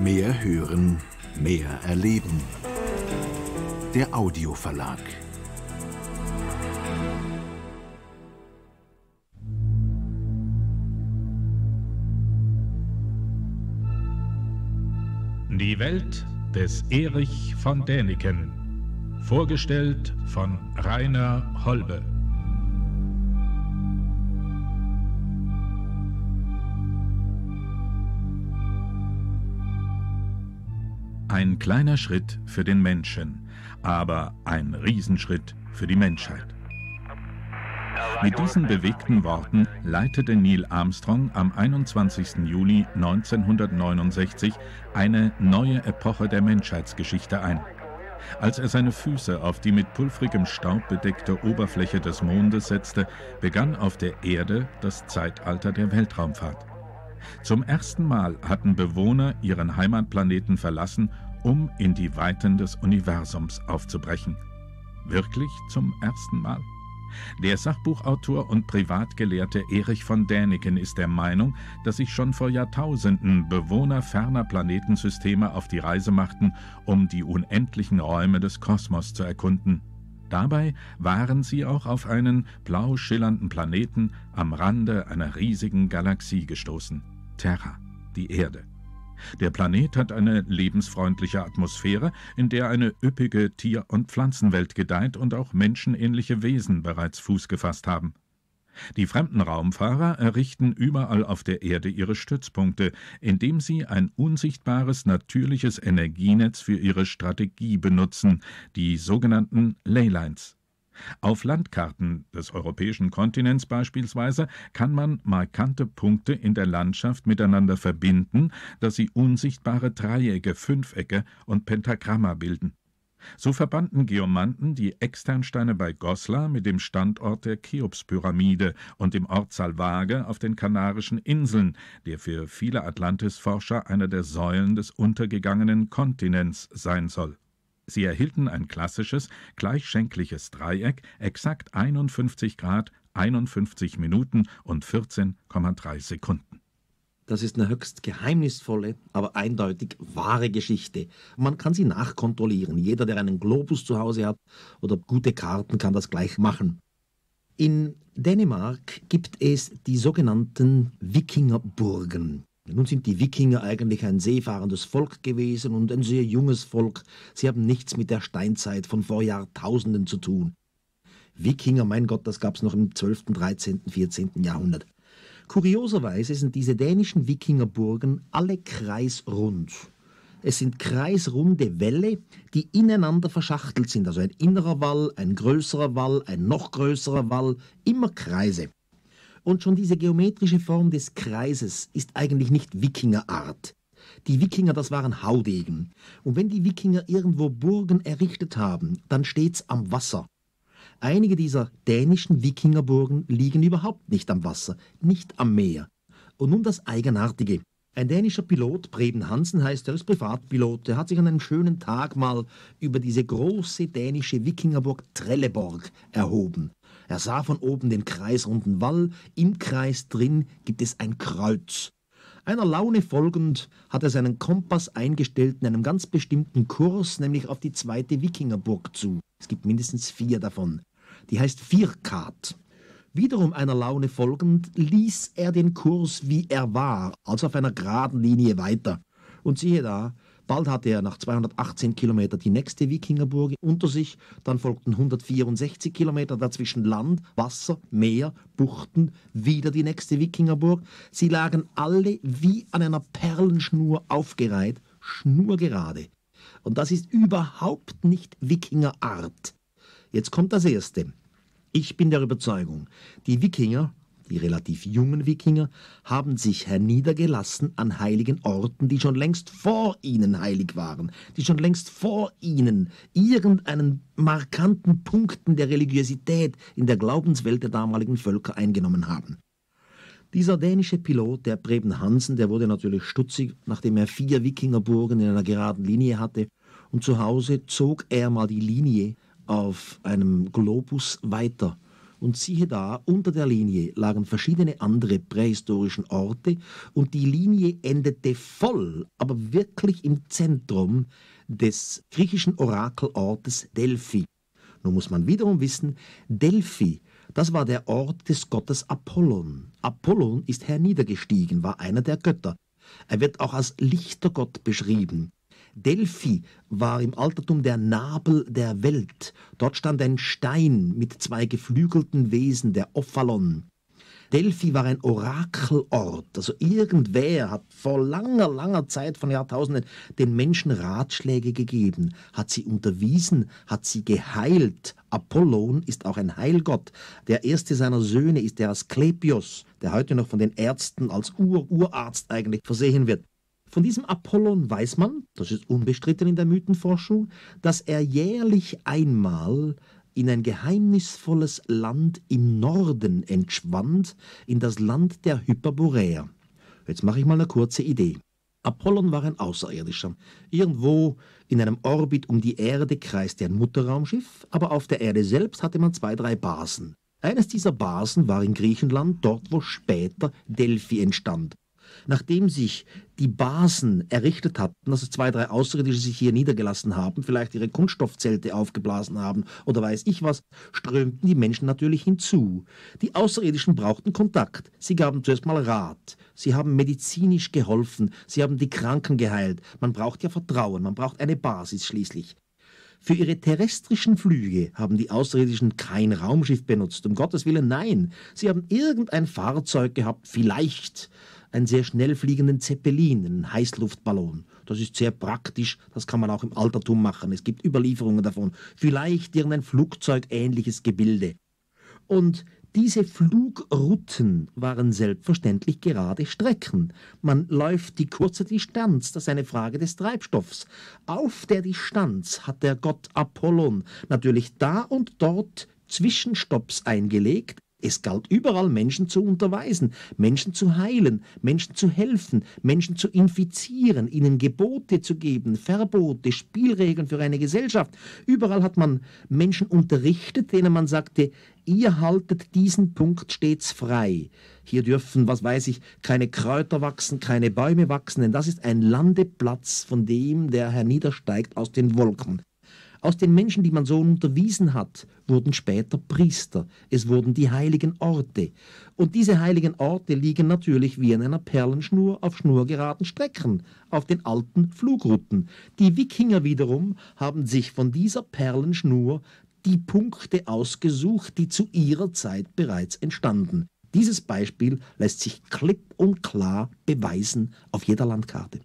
Mehr hören, mehr erleben. Der Audioverlag. Die Welt des Erich von Däniken. Vorgestellt von Rainer Holbe. Ein kleiner Schritt für den Menschen, aber ein Riesenschritt für die Menschheit. Mit diesen bewegten Worten leitete Neil Armstrong am 21. Juli 1969 eine neue Epoche der Menschheitsgeschichte ein. Als er seine Füße auf die mit pulvrigem Staub bedeckte Oberfläche des Mondes setzte, begann auf der Erde das Zeitalter der Weltraumfahrt. Zum ersten Mal hatten Bewohner ihren Heimatplaneten verlassen, um in die Weiten des Universums aufzubrechen. Wirklich zum ersten Mal? Der Sachbuchautor und Privatgelehrte Erich von Däniken ist der Meinung, dass sich schon vor Jahrtausenden Bewohner ferner Planetensysteme auf die Reise machten, um die unendlichen Räume des Kosmos zu erkunden. Dabei waren sie auch auf einen blau schillernden Planeten am Rande einer riesigen Galaxie gestoßen. Terra, die Erde. Der Planet hat eine lebensfreundliche Atmosphäre, in der eine üppige Tier- und Pflanzenwelt gedeiht und auch menschenähnliche Wesen bereits Fuß gefasst haben. Die fremden Raumfahrer errichten überall auf der Erde ihre Stützpunkte, indem sie ein unsichtbares natürliches Energienetz für ihre Strategie benutzen, die sogenannten Leylines. Auf Landkarten des europäischen Kontinents beispielsweise kann man markante Punkte in der Landschaft miteinander verbinden, dass sie unsichtbare Dreiecke, Fünfecke und Pentagramma bilden. So verbanden Geomanten die Externsteine bei Goslar mit dem Standort der Cheops-Pyramide und dem Ort Salvage auf den Kanarischen Inseln, der für viele Atlantis-Forscher einer der Säulen des untergegangenen Kontinents sein soll. Sie erhielten ein klassisches, gleichschenkliches Dreieck, exakt 51 Grad, 51 Minuten und 14,3 Sekunden das ist eine höchst geheimnisvolle, aber eindeutig wahre Geschichte. Man kann sie nachkontrollieren. Jeder, der einen Globus zu Hause hat oder gute Karten, kann das gleich machen. In Dänemark gibt es die sogenannten Wikingerburgen. Nun sind die Wikinger eigentlich ein seefahrendes Volk gewesen und ein sehr junges Volk. Sie haben nichts mit der Steinzeit von vor Jahrtausenden zu tun. Wikinger, mein Gott, das gab es noch im 12., 13., 14. Jahrhundert. Kurioserweise sind diese dänischen Wikingerburgen alle kreisrund. Es sind kreisrunde Wälle, die ineinander verschachtelt sind. Also ein innerer Wall, ein größerer Wall, ein noch größerer Wall, immer Kreise. Und schon diese geometrische Form des Kreises ist eigentlich nicht Wikingerart. Die Wikinger, das waren Haudegen. Und wenn die Wikinger irgendwo Burgen errichtet haben, dann steht's am Wasser. Einige dieser dänischen Wikingerburgen liegen überhaupt nicht am Wasser, nicht am Meer. Und nun das Eigenartige. Ein dänischer Pilot, Breben Hansen heißt er, ist Privatpilot, der hat sich an einem schönen Tag mal über diese große dänische Wikingerburg Trelleborg erhoben. Er sah von oben den kreisrunden Wall, im Kreis drin gibt es ein Kreuz. Einer Laune folgend hat er seinen Kompass eingestellt in einem ganz bestimmten Kurs, nämlich auf die zweite Wikingerburg zu. Es gibt mindestens vier davon die heißt Vierkat. Wiederum einer Laune folgend ließ er den Kurs, wie er war, also auf einer geraden Linie weiter. Und siehe da, bald hatte er nach 218 Kilometern die nächste Wikingerburg unter sich, dann folgten 164 Kilometer dazwischen Land, Wasser, Meer, Buchten, wieder die nächste Wikingerburg. Sie lagen alle wie an einer Perlenschnur aufgereiht, schnurgerade. Und das ist überhaupt nicht Wikingerart. Jetzt kommt das Erste. Ich bin der Überzeugung, die Wikinger, die relativ jungen Wikinger, haben sich herniedergelassen an heiligen Orten, die schon längst vor ihnen heilig waren, die schon längst vor ihnen irgendeinen markanten Punkten der Religiosität in der Glaubenswelt der damaligen Völker eingenommen haben. Dieser dänische Pilot, der Preben Hansen, der wurde natürlich stutzig, nachdem er vier Wikingerburgen in einer geraden Linie hatte, und zu Hause zog er mal die Linie auf einem Globus weiter. Und siehe da, unter der Linie lagen verschiedene andere prähistorischen Orte und die Linie endete voll, aber wirklich im Zentrum des griechischen Orakelortes Delphi. Nun muss man wiederum wissen, Delphi, das war der Ort des Gottes Apollon. Apollon ist herniedergestiegen, war einer der Götter. Er wird auch als Lichtergott beschrieben. Delphi war im Altertum der Nabel der Welt. Dort stand ein Stein mit zwei geflügelten Wesen, der Ophalon. Delphi war ein Orakelort. Also irgendwer hat vor langer, langer Zeit von Jahrtausenden den Menschen Ratschläge gegeben, hat sie unterwiesen, hat sie geheilt. Apollon ist auch ein Heilgott. Der erste seiner Söhne ist der Asklepios, der heute noch von den Ärzten als Ur Urarzt eigentlich versehen wird. Von diesem Apollon weiß man, das ist unbestritten in der Mythenforschung, dass er jährlich einmal in ein geheimnisvolles Land im Norden entschwand, in das Land der Hyperboräer. Jetzt mache ich mal eine kurze Idee. Apollon war ein Außerirdischer. Irgendwo in einem Orbit um die Erde kreiste ein Mutterraumschiff, aber auf der Erde selbst hatte man zwei, drei Basen. Eines dieser Basen war in Griechenland, dort wo später Delphi entstand nachdem sich die Basen errichtet hatten, also zwei, drei Außerirdische sich hier niedergelassen haben, vielleicht ihre Kunststoffzelte aufgeblasen haben oder weiß ich was, strömten die Menschen natürlich hinzu. Die Außerirdischen brauchten Kontakt. Sie gaben zuerst mal Rat. Sie haben medizinisch geholfen. Sie haben die Kranken geheilt. Man braucht ja Vertrauen. Man braucht eine Basis schließlich. Für ihre terrestrischen Flüge haben die Außerirdischen kein Raumschiff benutzt, um Gottes Willen, nein. Sie haben irgendein Fahrzeug gehabt, vielleicht einen sehr schnell fliegenden Zeppelin, einen Heißluftballon. Das ist sehr praktisch, das kann man auch im Altertum machen. Es gibt Überlieferungen davon. Vielleicht irgendein flugzeugähnliches Gebilde. Und diese Flugrouten waren selbstverständlich gerade Strecken. Man läuft die kurze Distanz, das ist eine Frage des Treibstoffs. Auf der Distanz hat der Gott Apollon natürlich da und dort Zwischenstopps eingelegt, es galt überall, Menschen zu unterweisen, Menschen zu heilen, Menschen zu helfen, Menschen zu infizieren, ihnen Gebote zu geben, Verbote, Spielregeln für eine Gesellschaft. Überall hat man Menschen unterrichtet, denen man sagte, ihr haltet diesen Punkt stets frei. Hier dürfen, was weiß ich, keine Kräuter wachsen, keine Bäume wachsen, denn das ist ein Landeplatz, von dem der herniedersteigt aus den Wolken. Aus den Menschen, die man so unterwiesen hat, wurden später Priester. Es wurden die heiligen Orte. Und diese heiligen Orte liegen natürlich wie in einer Perlenschnur auf schnurgeraden Strecken, auf den alten Flugrouten. Die Wikinger wiederum haben sich von dieser Perlenschnur die Punkte ausgesucht, die zu ihrer Zeit bereits entstanden. Dieses Beispiel lässt sich klipp und klar beweisen auf jeder Landkarte.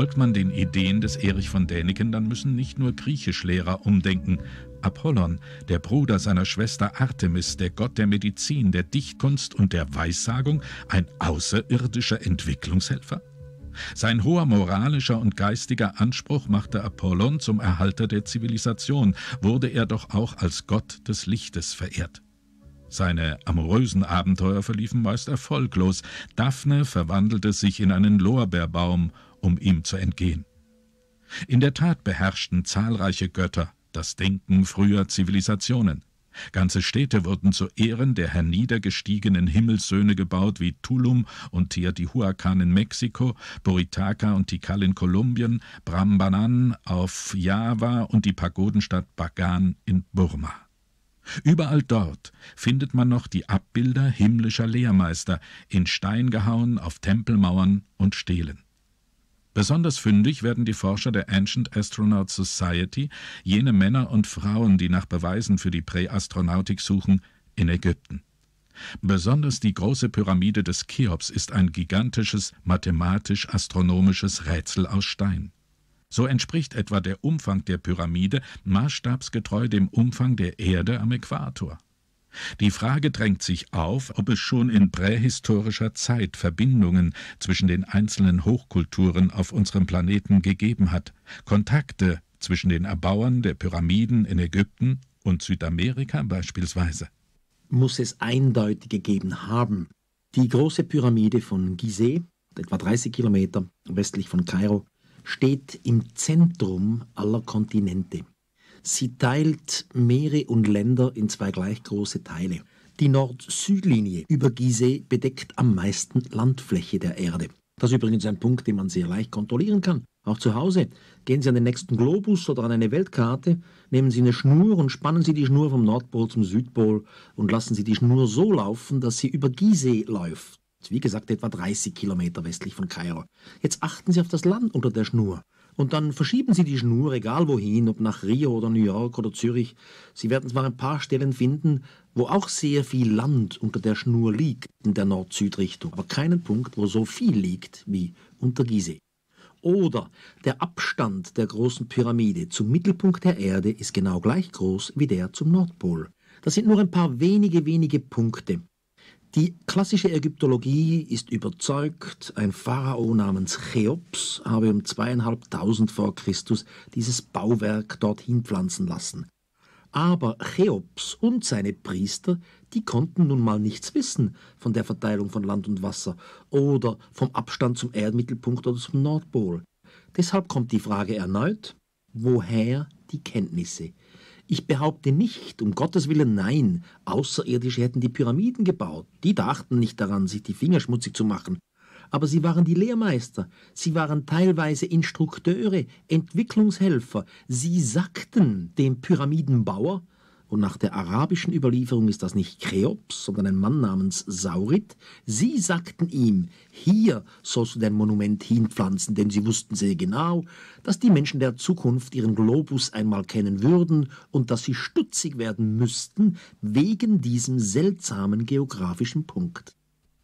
Folgt man den Ideen des Erich von Däniken, dann müssen nicht nur Griechischlehrer umdenken. Apollon, der Bruder seiner Schwester Artemis, der Gott der Medizin, der Dichtkunst und der Weissagung, ein außerirdischer Entwicklungshelfer? Sein hoher moralischer und geistiger Anspruch machte Apollon zum Erhalter der Zivilisation, wurde er doch auch als Gott des Lichtes verehrt. Seine amorösen Abenteuer verliefen meist erfolglos. Daphne verwandelte sich in einen Lorbeerbaum um ihm zu entgehen. In der Tat beherrschten zahlreiche Götter das Denken früher Zivilisationen. Ganze Städte wurden zu Ehren der herniedergestiegenen Himmelssöhne gebaut, wie Tulum und Teotihuacan in Mexiko, Buritaca und Tikal in Kolumbien, Brambanan auf Java und die Pagodenstadt Bagan in Burma. Überall dort findet man noch die Abbilder himmlischer Lehrmeister, in Stein gehauen auf Tempelmauern und Stelen. Besonders fündig werden die Forscher der Ancient Astronaut Society, jene Männer und Frauen, die nach Beweisen für die Präastronautik suchen, in Ägypten. Besonders die große Pyramide des Cheops ist ein gigantisches mathematisch-astronomisches Rätsel aus Stein. So entspricht etwa der Umfang der Pyramide maßstabsgetreu dem Umfang der Erde am Äquator. Die Frage drängt sich auf, ob es schon in prähistorischer Zeit Verbindungen zwischen den einzelnen Hochkulturen auf unserem Planeten gegeben hat, Kontakte zwischen den Erbauern der Pyramiden in Ägypten und Südamerika beispielsweise. Muss es eindeutig gegeben haben. Die große Pyramide von Gizeh, etwa 30 Kilometer westlich von Kairo, steht im Zentrum aller Kontinente. Sie teilt Meere und Länder in zwei gleich große Teile. Die Nord-Süd-Linie über Gizeh bedeckt am meisten Landfläche der Erde. Das ist übrigens ein Punkt, den man sehr leicht kontrollieren kann. Auch zu Hause. Gehen Sie an den nächsten Globus oder an eine Weltkarte, nehmen Sie eine Schnur und spannen Sie die Schnur vom Nordpol zum Südpol und lassen Sie die Schnur so laufen, dass sie über Gizeh läuft. Wie gesagt, etwa 30 Kilometer westlich von Kairo. Jetzt achten Sie auf das Land unter der Schnur. Und dann verschieben Sie die Schnur, egal wohin, ob nach Rio oder New York oder Zürich. Sie werden zwar ein paar Stellen finden, wo auch sehr viel Land unter der Schnur liegt in der Nord-Süd-Richtung, aber keinen Punkt, wo so viel liegt wie unter Gizeh. Oder der Abstand der großen Pyramide zum Mittelpunkt der Erde ist genau gleich groß wie der zum Nordpol. Das sind nur ein paar wenige, wenige Punkte. Die klassische Ägyptologie ist überzeugt, ein Pharao namens Cheops habe um zweieinhalbtausend vor Christus dieses Bauwerk dorthin pflanzen lassen. Aber Cheops und seine Priester, die konnten nun mal nichts wissen von der Verteilung von Land und Wasser oder vom Abstand zum Erdmittelpunkt oder zum Nordpol. Deshalb kommt die Frage erneut, woher die Kenntnisse? Ich behaupte nicht, um Gottes Willen nein, Außerirdische hätten die Pyramiden gebaut. Die dachten nicht daran, sich die Finger schmutzig zu machen. Aber sie waren die Lehrmeister, sie waren teilweise Instrukteure, Entwicklungshelfer, sie sagten dem Pyramidenbauer, und nach der arabischen Überlieferung ist das nicht Cheops, sondern ein Mann namens Saurit. Sie sagten ihm, hier sollst du dein Monument hinpflanzen, denn sie wussten sehr genau, dass die Menschen der Zukunft ihren Globus einmal kennen würden und dass sie stutzig werden müssten wegen diesem seltsamen geografischen Punkt.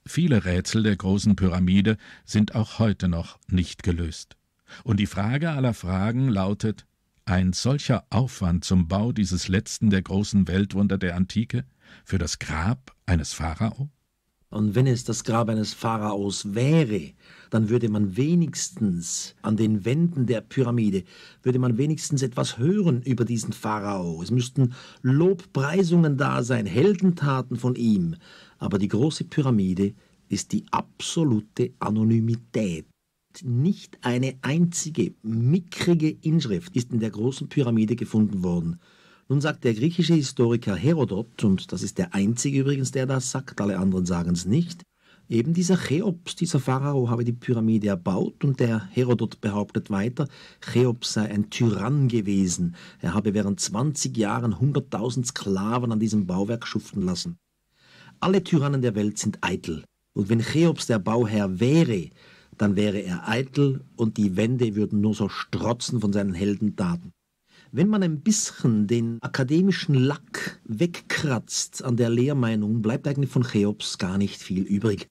Viele Rätsel der großen Pyramide sind auch heute noch nicht gelöst. Und die Frage aller Fragen lautet, ein solcher Aufwand zum Bau dieses letzten der großen Weltwunder der Antike für das Grab eines Pharao? Und wenn es das Grab eines Pharaos wäre, dann würde man wenigstens an den Wänden der Pyramide, würde man wenigstens etwas hören über diesen Pharao. Es müssten Lobpreisungen da sein, Heldentaten von ihm. Aber die große Pyramide ist die absolute Anonymität nicht eine einzige mickrige Inschrift ist in der großen Pyramide gefunden worden. Nun sagt der griechische Historiker Herodot, und das ist der einzige übrigens, der das sagt, alle anderen sagen es nicht, eben dieser Cheops, dieser Pharao, habe die Pyramide erbaut und der Herodot behauptet weiter, Cheops sei ein Tyrann gewesen, er habe während 20 Jahren 100.000 Sklaven an diesem Bauwerk schuften lassen. Alle Tyrannen der Welt sind eitel, und wenn Cheops der Bauherr wäre, dann wäre er eitel und die Wände würden nur so strotzen von seinen Heldendaten. Wenn man ein bisschen den akademischen Lack wegkratzt an der Lehrmeinung, bleibt eigentlich von Cheops gar nicht viel übrig.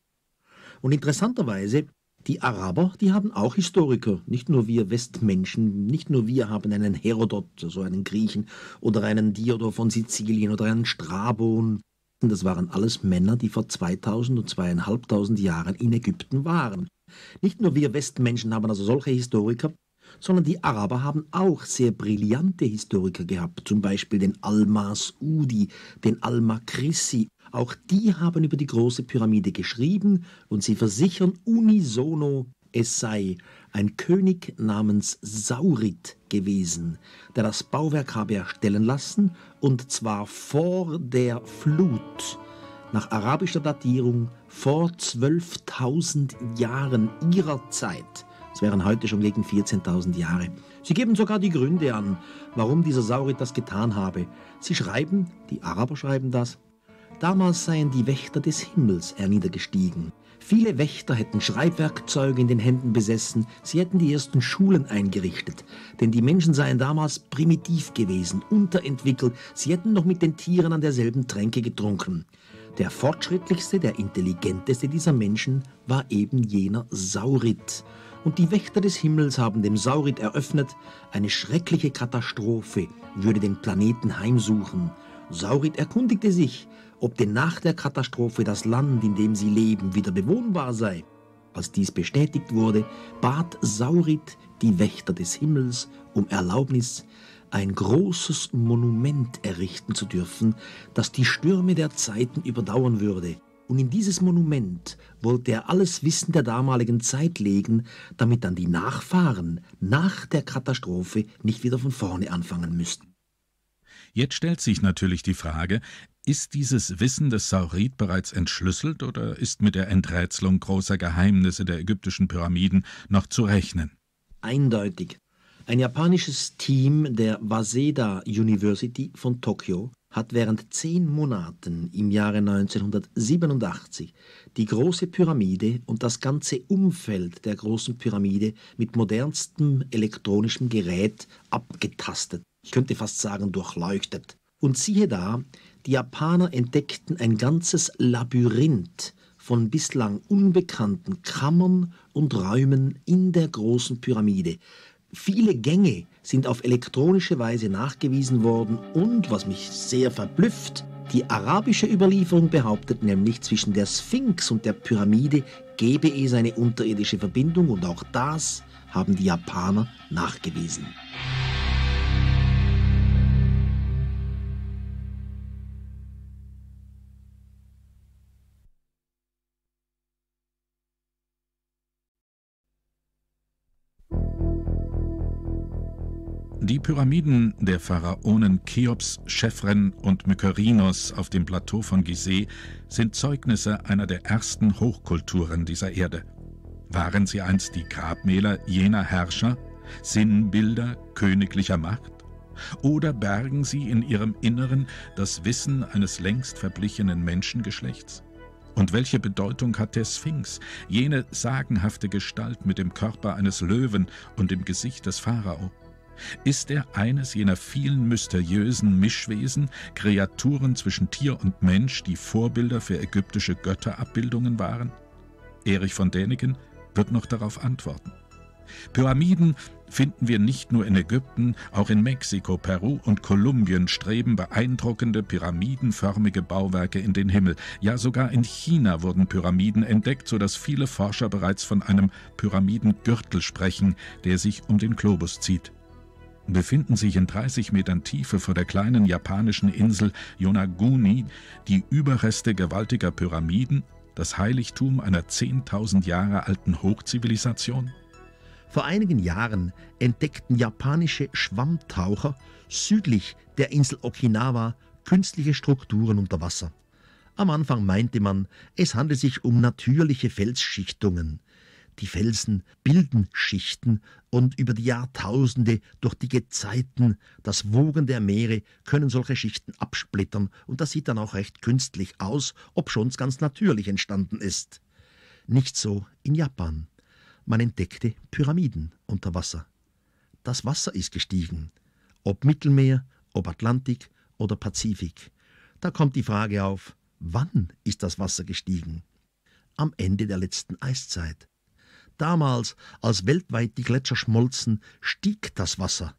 Und interessanterweise, die Araber, die haben auch Historiker. Nicht nur wir Westmenschen, nicht nur wir haben einen Herodot, so also einen Griechen, oder einen Diodor von Sizilien oder einen Strabon. Das waren alles Männer, die vor 2000 und 2500 Jahren in Ägypten waren. Nicht nur wir Westmenschen haben also solche Historiker, sondern die Araber haben auch sehr brillante Historiker gehabt, zum Beispiel den Almas Udi, den Al-Makrissi. Auch die haben über die große Pyramide geschrieben und sie versichern unisono, es sei ein König namens Saurit gewesen, der das Bauwerk habe erstellen lassen, und zwar vor der Flut nach arabischer Datierung vor 12.000 Jahren ihrer Zeit. Es wären heute schon gegen 14.000 Jahre. Sie geben sogar die Gründe an, warum dieser Saurit das getan habe. Sie schreiben, die Araber schreiben das, damals seien die Wächter des Himmels erniedergestiegen. Viele Wächter hätten Schreibwerkzeuge in den Händen besessen, sie hätten die ersten Schulen eingerichtet, denn die Menschen seien damals primitiv gewesen, unterentwickelt, sie hätten noch mit den Tieren an derselben Tränke getrunken. Der fortschrittlichste, der intelligenteste dieser Menschen war eben jener Saurit. Und die Wächter des Himmels haben dem Saurit eröffnet, eine schreckliche Katastrophe würde den Planeten heimsuchen. Saurit erkundigte sich, ob denn nach der Katastrophe das Land, in dem sie leben, wieder bewohnbar sei. Als dies bestätigt wurde, bat Saurit die Wächter des Himmels um Erlaubnis, ein großes Monument errichten zu dürfen, das die Stürme der Zeiten überdauern würde. Und in dieses Monument wollte er alles Wissen der damaligen Zeit legen, damit dann die Nachfahren nach der Katastrophe nicht wieder von vorne anfangen müssten. Jetzt stellt sich natürlich die Frage, ist dieses Wissen des Saurid bereits entschlüsselt oder ist mit der Enträtselung großer Geheimnisse der ägyptischen Pyramiden noch zu rechnen? Eindeutig. Ein japanisches Team der Waseda University von Tokio hat während zehn Monaten im Jahre 1987 die Große Pyramide und das ganze Umfeld der Großen Pyramide mit modernstem elektronischem Gerät abgetastet, ich könnte fast sagen durchleuchtet. Und siehe da, die Japaner entdeckten ein ganzes Labyrinth von bislang unbekannten Kammern und Räumen in der Großen Pyramide, Viele Gänge sind auf elektronische Weise nachgewiesen worden und, was mich sehr verblüfft, die arabische Überlieferung behauptet nämlich, zwischen der Sphinx und der Pyramide gebe es eine unterirdische Verbindung und auch das haben die Japaner nachgewiesen. Die Pyramiden der Pharaonen Cheops, Chephren und Mykerinos auf dem Plateau von Gizeh sind Zeugnisse einer der ersten Hochkulturen dieser Erde. Waren sie einst die Grabmäler jener Herrscher, Sinnbilder königlicher Macht? Oder bergen sie in ihrem Inneren das Wissen eines längst verblichenen Menschengeschlechts? Und welche Bedeutung hat der Sphinx, jene sagenhafte Gestalt mit dem Körper eines Löwen und dem Gesicht des Pharao? Ist er eines jener vielen mysteriösen Mischwesen, Kreaturen zwischen Tier und Mensch, die Vorbilder für ägyptische Götterabbildungen waren? Erich von Däniken wird noch darauf antworten. Pyramiden finden wir nicht nur in Ägypten, auch in Mexiko, Peru und Kolumbien streben beeindruckende pyramidenförmige Bauwerke in den Himmel. Ja, sogar in China wurden Pyramiden entdeckt, sodass viele Forscher bereits von einem Pyramidengürtel sprechen, der sich um den Globus zieht befinden sich in 30 Metern Tiefe vor der kleinen japanischen Insel Yonaguni die Überreste gewaltiger Pyramiden, das Heiligtum einer 10.000 Jahre alten Hochzivilisation? Vor einigen Jahren entdeckten japanische Schwammtaucher südlich der Insel Okinawa künstliche Strukturen unter Wasser. Am Anfang meinte man, es handle sich um natürliche Felsschichtungen. Die Felsen bilden Schichten und über die Jahrtausende durch die Gezeiten, das Wogen der Meere können solche Schichten absplittern und das sieht dann auch recht künstlich aus, obschon es ganz natürlich entstanden ist. Nicht so in Japan. Man entdeckte Pyramiden unter Wasser. Das Wasser ist gestiegen, ob Mittelmeer, ob Atlantik oder Pazifik. Da kommt die Frage auf, wann ist das Wasser gestiegen? Am Ende der letzten Eiszeit. Damals, als weltweit die Gletscher schmolzen, stieg das Wasser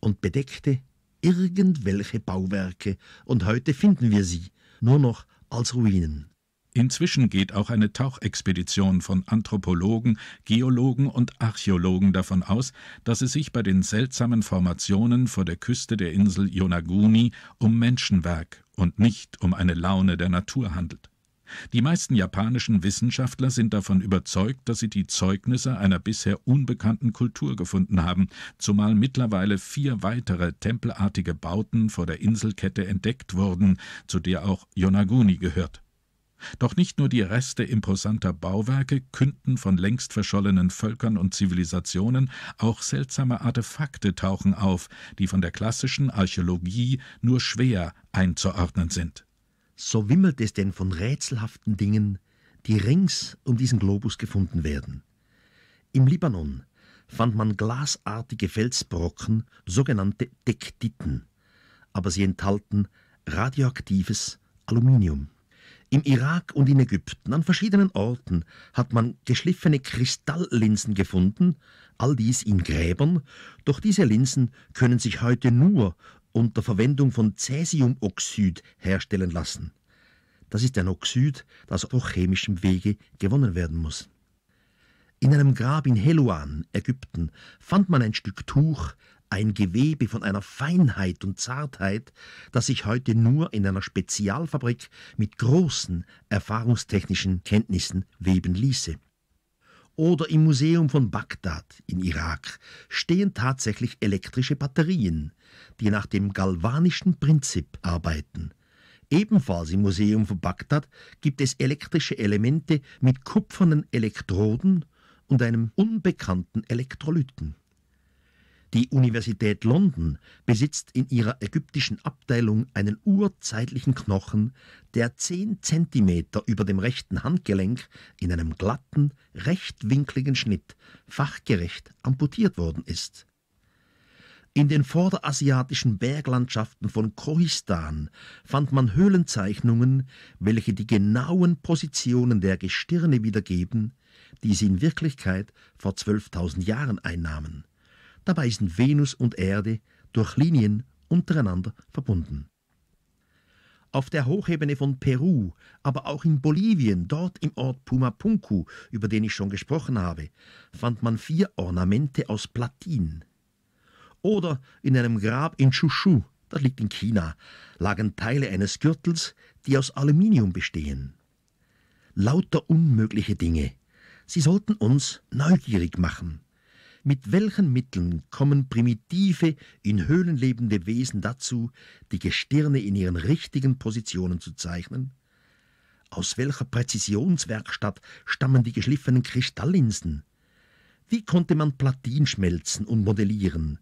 und bedeckte irgendwelche Bauwerke, und heute finden wir sie nur noch als Ruinen. Inzwischen geht auch eine Tauchexpedition von Anthropologen, Geologen und Archäologen davon aus, dass es sich bei den seltsamen Formationen vor der Küste der Insel Yonaguni um Menschenwerk und nicht um eine Laune der Natur handelt. Die meisten japanischen Wissenschaftler sind davon überzeugt, dass sie die Zeugnisse einer bisher unbekannten Kultur gefunden haben, zumal mittlerweile vier weitere tempelartige Bauten vor der Inselkette entdeckt wurden, zu der auch Yonaguni gehört. Doch nicht nur die Reste imposanter Bauwerke künden von längst verschollenen Völkern und Zivilisationen, auch seltsame Artefakte tauchen auf, die von der klassischen Archäologie nur schwer einzuordnen sind so wimmelt es denn von rätselhaften Dingen, die rings um diesen Globus gefunden werden. Im Libanon fand man glasartige Felsbrocken, sogenannte Dektiten, aber sie enthalten radioaktives Aluminium. Im Irak und in Ägypten, an verschiedenen Orten, hat man geschliffene Kristalllinsen gefunden, all dies in Gräbern, doch diese Linsen können sich heute nur unter Verwendung von Cäsiumoxid herstellen lassen. Das ist ein Oxid, das auf chemischem Wege gewonnen werden muss. In einem Grab in Heluan, Ägypten, fand man ein Stück Tuch, ein Gewebe von einer Feinheit und Zartheit, das sich heute nur in einer Spezialfabrik mit großen erfahrungstechnischen Kenntnissen weben ließe oder im Museum von Bagdad in Irak stehen tatsächlich elektrische Batterien, die nach dem galvanischen Prinzip arbeiten. Ebenfalls im Museum von Bagdad gibt es elektrische Elemente mit kupfernen Elektroden und einem unbekannten Elektrolyten. Die Universität London besitzt in ihrer ägyptischen Abteilung einen urzeitlichen Knochen, der zehn Zentimeter über dem rechten Handgelenk in einem glatten, rechtwinkligen Schnitt fachgerecht amputiert worden ist. In den vorderasiatischen Berglandschaften von Kohistan fand man Höhlenzeichnungen, welche die genauen Positionen der Gestirne wiedergeben, die sie in Wirklichkeit vor 12.000 Jahren einnahmen. Dabei sind Venus und Erde durch Linien untereinander verbunden. Auf der Hochebene von Peru, aber auch in Bolivien, dort im Ort Pumapunku, über den ich schon gesprochen habe, fand man vier Ornamente aus Platin. Oder in einem Grab in Chushu, das liegt in China, lagen Teile eines Gürtels, die aus Aluminium bestehen. Lauter unmögliche Dinge. Sie sollten uns neugierig machen. Mit welchen Mitteln kommen primitive, in Höhlen lebende Wesen dazu, die Gestirne in ihren richtigen Positionen zu zeichnen? Aus welcher Präzisionswerkstatt stammen die geschliffenen Kristallinsen? Wie konnte man Platin schmelzen und modellieren,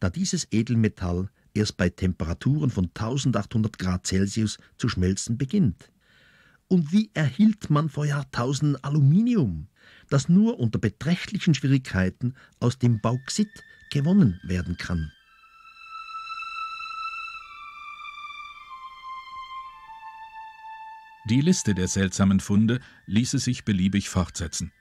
da dieses Edelmetall erst bei Temperaturen von 1800 Grad Celsius zu schmelzen beginnt? Und wie erhielt man vor Jahrtausenden Aluminium? das nur unter beträchtlichen Schwierigkeiten aus dem Bauxit gewonnen werden kann. Die Liste der seltsamen Funde ließe sich beliebig fortsetzen.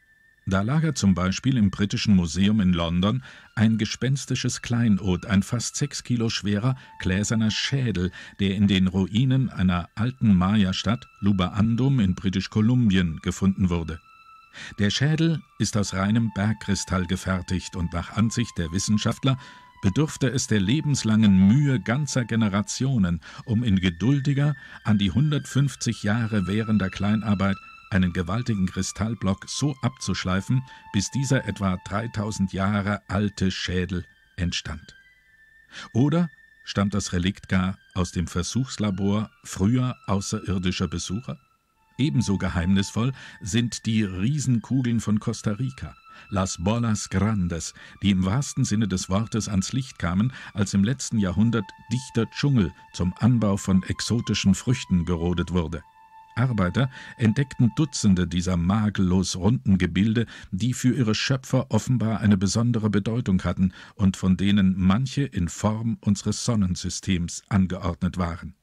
Da lagert zum Beispiel im Britischen Museum in London ein gespenstisches Kleinod, ein fast sechs Kilo schwerer gläserner Schädel, der in den Ruinen einer alten Maya-Stadt Lubaandum in Britisch-Kolumbien gefunden wurde. Der Schädel ist aus reinem Bergkristall gefertigt und nach Ansicht der Wissenschaftler bedurfte es der lebenslangen Mühe ganzer Generationen, um in geduldiger, an die 150 Jahre währender Kleinarbeit einen gewaltigen Kristallblock so abzuschleifen, bis dieser etwa 3000 Jahre alte Schädel entstand. Oder stammt das Relikt gar aus dem Versuchslabor früher außerirdischer Besucher? Ebenso geheimnisvoll sind die Riesenkugeln von Costa Rica, Las Bolas Grandes, die im wahrsten Sinne des Wortes ans Licht kamen, als im letzten Jahrhundert dichter Dschungel zum Anbau von exotischen Früchten gerodet wurde. Arbeiter entdeckten Dutzende dieser makellos runden Gebilde, die für ihre Schöpfer offenbar eine besondere Bedeutung hatten und von denen manche in Form unseres Sonnensystems angeordnet waren.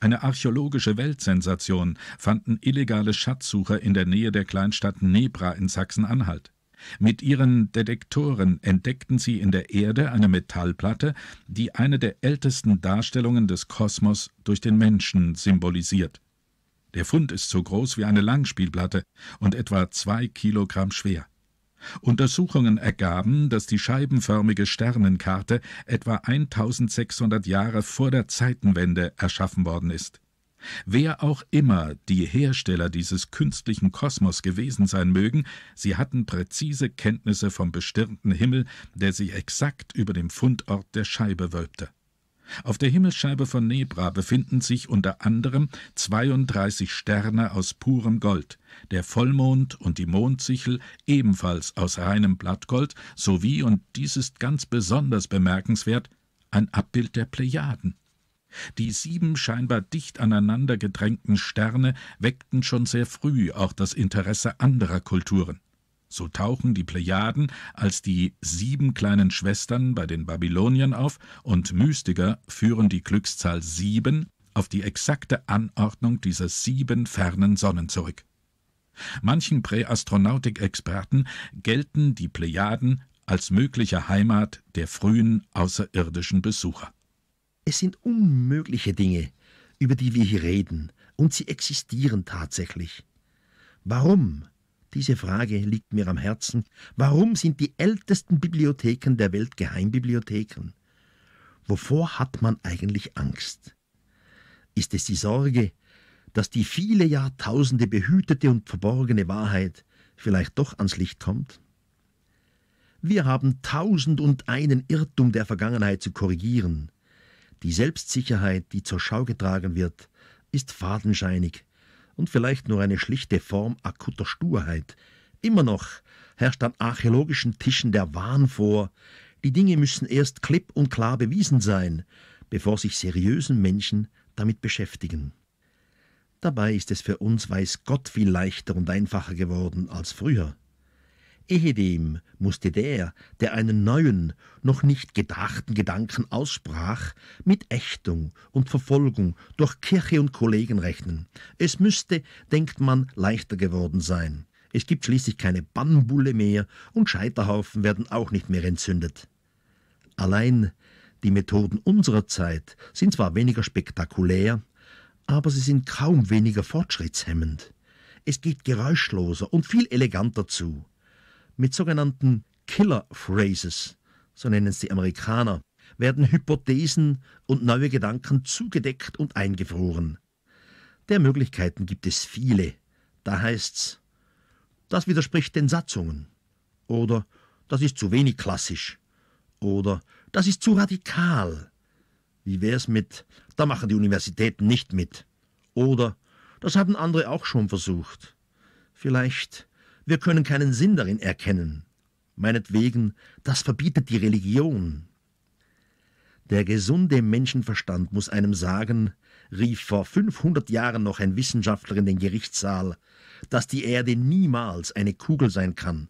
Eine archäologische Weltsensation fanden illegale Schatzsucher in der Nähe der Kleinstadt Nebra in Sachsen-Anhalt. Mit ihren Detektoren entdeckten sie in der Erde eine Metallplatte, die eine der ältesten Darstellungen des Kosmos durch den Menschen symbolisiert. Der Fund ist so groß wie eine Langspielplatte und etwa zwei Kilogramm schwer. Untersuchungen ergaben, dass die scheibenförmige Sternenkarte etwa 1600 Jahre vor der Zeitenwende erschaffen worden ist. Wer auch immer die Hersteller dieses künstlichen Kosmos gewesen sein mögen, sie hatten präzise Kenntnisse vom bestirnten Himmel, der sich exakt über dem Fundort der Scheibe wölbte. Auf der Himmelsscheibe von Nebra befinden sich unter anderem 32 Sterne aus purem Gold, der Vollmond und die Mondsichel ebenfalls aus reinem Blattgold sowie, und dies ist ganz besonders bemerkenswert, ein Abbild der Plejaden. Die sieben scheinbar dicht aneinander gedrängten Sterne weckten schon sehr früh auch das Interesse anderer Kulturen. So tauchen die Plejaden als die sieben kleinen Schwestern bei den Babyloniern auf und Mystiker führen die Glückszahl sieben auf die exakte Anordnung dieser sieben fernen Sonnen zurück. Manchen Präastronautikexperten gelten die Plejaden als mögliche Heimat der frühen außerirdischen Besucher. Es sind unmögliche Dinge, über die wir hier reden, und sie existieren tatsächlich. Warum diese Frage liegt mir am Herzen. Warum sind die ältesten Bibliotheken der Welt Geheimbibliotheken? Wovor hat man eigentlich Angst? Ist es die Sorge, dass die viele Jahrtausende behütete und verborgene Wahrheit vielleicht doch ans Licht kommt? Wir haben tausend und einen Irrtum der Vergangenheit zu korrigieren. Die Selbstsicherheit, die zur Schau getragen wird, ist fadenscheinig und vielleicht nur eine schlichte Form akuter Sturheit. Immer noch herrscht an archäologischen Tischen der Wahn vor, die Dinge müssen erst klipp und klar bewiesen sein, bevor sich seriösen Menschen damit beschäftigen. Dabei ist es für uns weiß Gott viel leichter und einfacher geworden als früher. Ehedem musste der, der einen neuen, noch nicht gedachten Gedanken aussprach, mit Ächtung und Verfolgung durch Kirche und Kollegen rechnen. Es müsste, denkt man, leichter geworden sein. Es gibt schließlich keine Bannbulle mehr und Scheiterhaufen werden auch nicht mehr entzündet. Allein die Methoden unserer Zeit sind zwar weniger spektakulär, aber sie sind kaum weniger fortschrittshemmend. Es geht geräuschloser und viel eleganter zu. Mit sogenannten Killer Phrases, so nennen es die Amerikaner, werden Hypothesen und neue Gedanken zugedeckt und eingefroren. Der Möglichkeiten gibt es viele. Da heißt's, das widerspricht den Satzungen. Oder das ist zu wenig klassisch. Oder das ist zu radikal. Wie wär's mit, da machen die Universitäten nicht mit. Oder das haben andere auch schon versucht. Vielleicht wir können keinen Sinn darin erkennen. Meinetwegen, das verbietet die Religion. Der gesunde Menschenverstand muss einem sagen, rief vor 500 Jahren noch ein Wissenschaftler in den Gerichtssaal, dass die Erde niemals eine Kugel sein kann,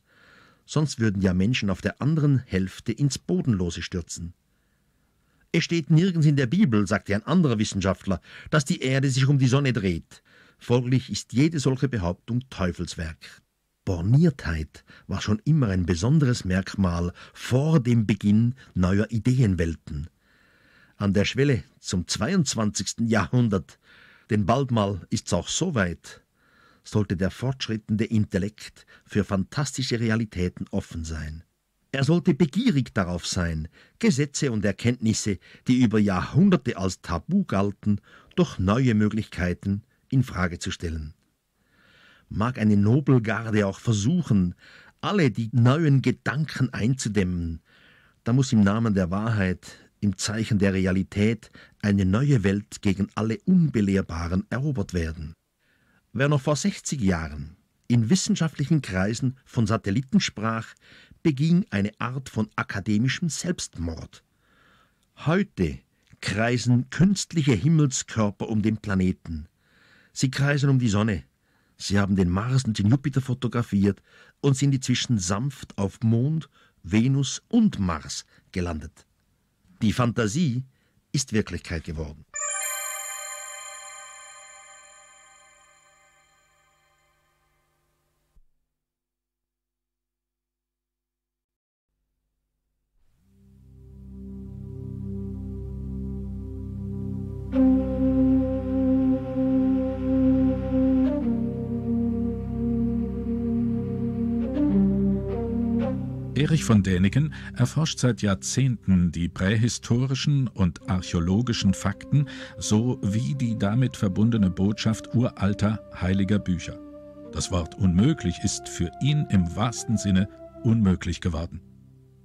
sonst würden ja Menschen auf der anderen Hälfte ins Bodenlose stürzen. Es steht nirgends in der Bibel, sagte ein anderer Wissenschaftler, dass die Erde sich um die Sonne dreht. Folglich ist jede solche Behauptung Teufelswerk. Borniertheit war schon immer ein besonderes Merkmal vor dem Beginn neuer Ideenwelten. An der Schwelle zum 22. Jahrhundert, denn bald mal ist's auch so weit, sollte der fortschrittende Intellekt für fantastische Realitäten offen sein. Er sollte begierig darauf sein, Gesetze und Erkenntnisse, die über Jahrhunderte als Tabu galten, durch neue Möglichkeiten in Frage zu stellen mag eine Nobelgarde auch versuchen, alle die neuen Gedanken einzudämmen, da muss im Namen der Wahrheit, im Zeichen der Realität eine neue Welt gegen alle Unbelehrbaren erobert werden. Wer noch vor 60 Jahren in wissenschaftlichen Kreisen von Satelliten sprach, beging eine Art von akademischem Selbstmord. Heute kreisen künstliche Himmelskörper um den Planeten. Sie kreisen um die Sonne, Sie haben den Mars und den Jupiter fotografiert und sind inzwischen sanft auf Mond, Venus und Mars gelandet. Die Fantasie ist Wirklichkeit geworden. von Däniken erforscht seit Jahrzehnten die prähistorischen und archäologischen Fakten sowie die damit verbundene Botschaft uralter heiliger Bücher. Das Wort unmöglich ist für ihn im wahrsten Sinne unmöglich geworden.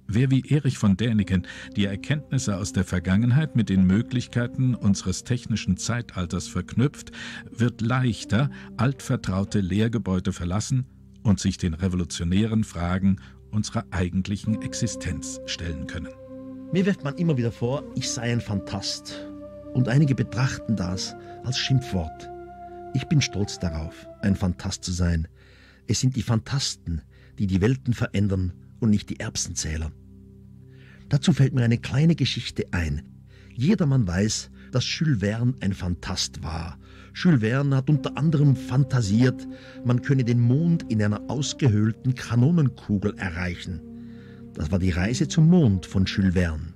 Wer wie Erich von Däniken die Erkenntnisse aus der Vergangenheit mit den Möglichkeiten unseres technischen Zeitalters verknüpft, wird leichter altvertraute Lehrgebäude verlassen und sich den revolutionären Fragen unserer eigentlichen Existenz stellen können. Mir wirft man immer wieder vor, ich sei ein Fantast. Und einige betrachten das als Schimpfwort. Ich bin stolz darauf, ein Fantast zu sein. Es sind die Fantasten, die die Welten verändern und nicht die Erbsenzähler. Dazu fällt mir eine kleine Geschichte ein. Jedermann weiß, dass Jules Verne ein Fantast war Jules Verne hat unter anderem fantasiert, man könne den Mond in einer ausgehöhlten Kanonenkugel erreichen. Das war die Reise zum Mond von Jules Verne.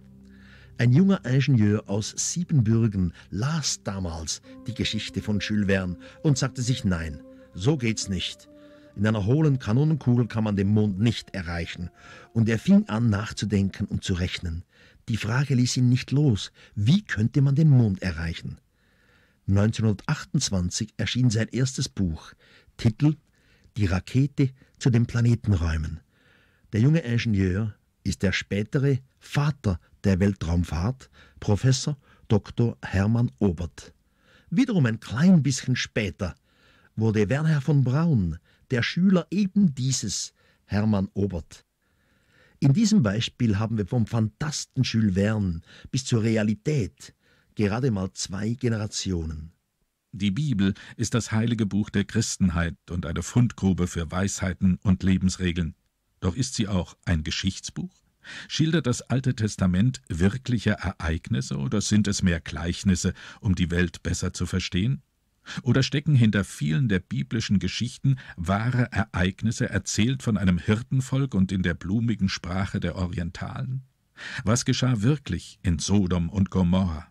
Ein junger Ingenieur aus Siebenbürgen las damals die Geschichte von Jules Verne und sagte sich nein, so geht's nicht. In einer hohlen Kanonenkugel kann man den Mond nicht erreichen. Und er fing an nachzudenken und zu rechnen. Die Frage ließ ihn nicht los. Wie könnte man den Mond erreichen? 1928 erschien sein erstes Buch, Titel Die Rakete zu den Planetenräumen. Der junge Ingenieur ist der spätere Vater der Weltraumfahrt, Professor Dr. Hermann Obert. Wiederum ein klein bisschen später wurde Werner von Braun, der Schüler eben dieses Hermann Obert. In diesem Beispiel haben wir vom Fantasten Jules Verne bis zur Realität, gerade mal zwei Generationen. Die Bibel ist das heilige Buch der Christenheit und eine Fundgrube für Weisheiten und Lebensregeln. Doch ist sie auch ein Geschichtsbuch? Schildert das Alte Testament wirkliche Ereignisse oder sind es mehr Gleichnisse, um die Welt besser zu verstehen? Oder stecken hinter vielen der biblischen Geschichten wahre Ereignisse, erzählt von einem Hirtenvolk und in der blumigen Sprache der Orientalen? Was geschah wirklich in Sodom und Gomorrah?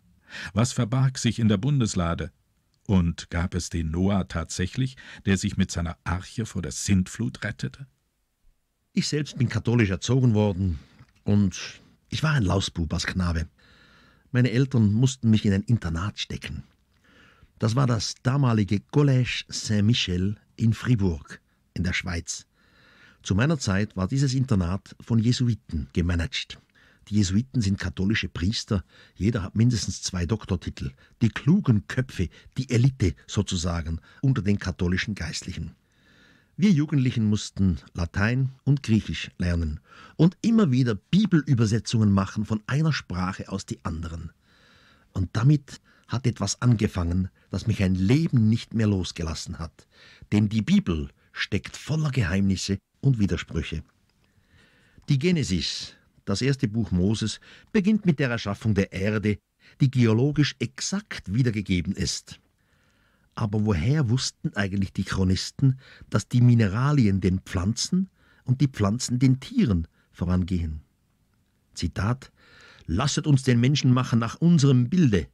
Was verbarg sich in der Bundeslade? Und gab es den Noah tatsächlich, der sich mit seiner Arche vor der Sintflut rettete? Ich selbst bin katholisch erzogen worden und ich war ein Lausbub als Knabe. Meine Eltern mussten mich in ein Internat stecken. Das war das damalige Collège Saint-Michel in Fribourg in der Schweiz. Zu meiner Zeit war dieses Internat von Jesuiten gemanagt. Die Jesuiten sind katholische Priester, jeder hat mindestens zwei Doktortitel, die klugen Köpfe, die Elite sozusagen unter den katholischen Geistlichen. Wir Jugendlichen mussten Latein und Griechisch lernen und immer wieder Bibelübersetzungen machen von einer Sprache aus die anderen. Und damit hat etwas angefangen, das mich ein Leben nicht mehr losgelassen hat, denn die Bibel steckt voller Geheimnisse und Widersprüche. Die Genesis, das erste Buch Moses beginnt mit der Erschaffung der Erde, die geologisch exakt wiedergegeben ist. Aber woher wussten eigentlich die Chronisten, dass die Mineralien den Pflanzen und die Pflanzen den Tieren vorangehen? Zitat: Lasset uns den Menschen machen nach unserem Bilde,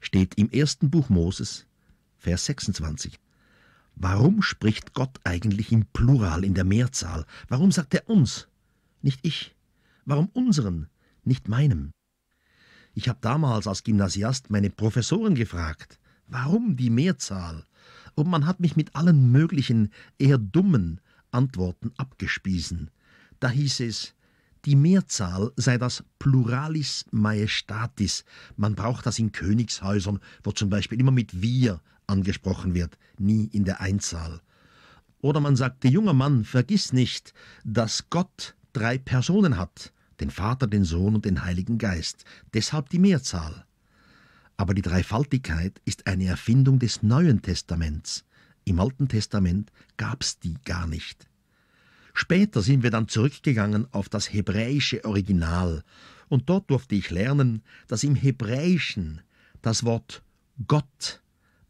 steht im ersten Buch Moses, Vers 26. Warum spricht Gott eigentlich im Plural, in der Mehrzahl? Warum sagt er uns, nicht ich? Warum unseren, nicht meinem? Ich habe damals als Gymnasiast meine Professoren gefragt, warum die Mehrzahl? Und man hat mich mit allen möglichen, eher dummen Antworten abgespiesen. Da hieß es, die Mehrzahl sei das Pluralis Majestatis. Man braucht das in Königshäusern, wo zum Beispiel immer mit wir angesprochen wird, nie in der Einzahl. Oder man sagte, junger Mann, vergiss nicht, dass Gott drei Personen hat den Vater, den Sohn und den Heiligen Geist, deshalb die Mehrzahl. Aber die Dreifaltigkeit ist eine Erfindung des Neuen Testaments. Im Alten Testament gab es die gar nicht. Später sind wir dann zurückgegangen auf das hebräische Original, und dort durfte ich lernen, dass im Hebräischen das Wort Gott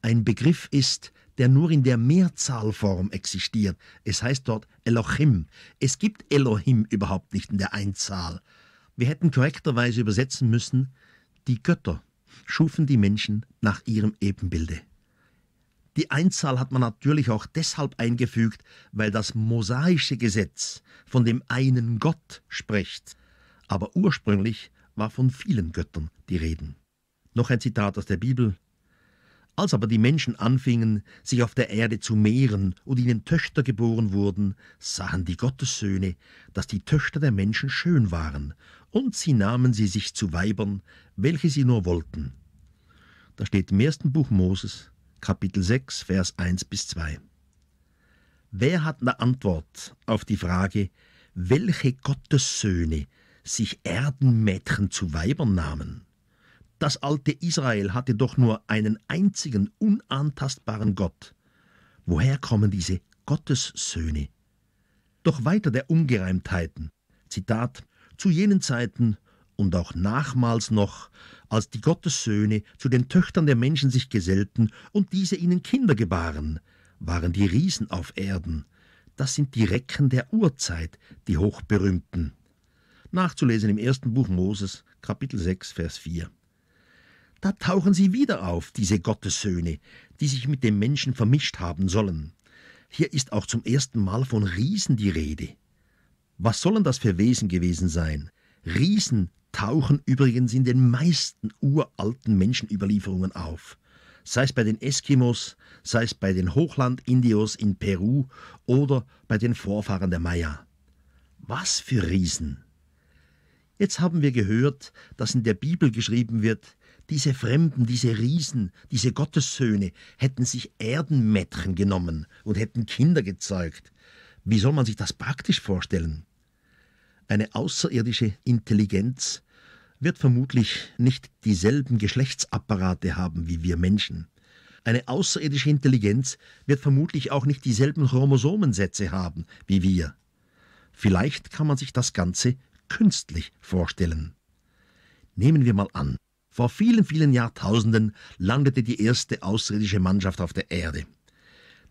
ein Begriff ist, der nur in der Mehrzahlform existiert. Es heißt dort Elohim. Es gibt Elohim überhaupt nicht in der Einzahl. Wir hätten korrekterweise übersetzen müssen, die Götter schufen die Menschen nach ihrem Ebenbilde. Die Einzahl hat man natürlich auch deshalb eingefügt, weil das mosaische Gesetz von dem einen Gott spricht. Aber ursprünglich war von vielen Göttern die Reden. Noch ein Zitat aus der Bibel, als aber die Menschen anfingen, sich auf der Erde zu mehren und ihnen Töchter geboren wurden, sahen die Gottessöhne, dass die Töchter der Menschen schön waren, und sie nahmen sie sich zu Weibern, welche sie nur wollten. Da steht im ersten Buch Moses, Kapitel 6, Vers 1 bis 2. Wer hat eine Antwort auf die Frage, welche Gottessöhne sich Erdenmädchen zu Weibern nahmen? Das alte Israel hatte doch nur einen einzigen unantastbaren Gott. Woher kommen diese Gottessöhne? Doch weiter der Ungereimtheiten. Zitat: Zu jenen Zeiten und auch nachmals noch, als die Gottessöhne zu den Töchtern der Menschen sich gesellten und diese ihnen Kinder gebaren, waren die Riesen auf Erden. Das sind die Recken der Urzeit, die Hochberühmten. Nachzulesen im ersten Buch Moses, Kapitel 6, Vers 4 da tauchen sie wieder auf, diese Gottessöhne, die sich mit dem Menschen vermischt haben sollen. Hier ist auch zum ersten Mal von Riesen die Rede. Was sollen das für Wesen gewesen sein? Riesen tauchen übrigens in den meisten uralten Menschenüberlieferungen auf. Sei es bei den Eskimos, sei es bei den Hochlandindios in Peru oder bei den Vorfahren der Maya. Was für Riesen! Jetzt haben wir gehört, dass in der Bibel geschrieben wird, diese Fremden, diese Riesen, diese Gottessöhne hätten sich Erdenmädchen genommen und hätten Kinder gezeugt. Wie soll man sich das praktisch vorstellen? Eine außerirdische Intelligenz wird vermutlich nicht dieselben Geschlechtsapparate haben wie wir Menschen. Eine außerirdische Intelligenz wird vermutlich auch nicht dieselben Chromosomensätze haben wie wir. Vielleicht kann man sich das Ganze künstlich vorstellen. Nehmen wir mal an, vor vielen, vielen Jahrtausenden landete die erste außerirdische Mannschaft auf der Erde.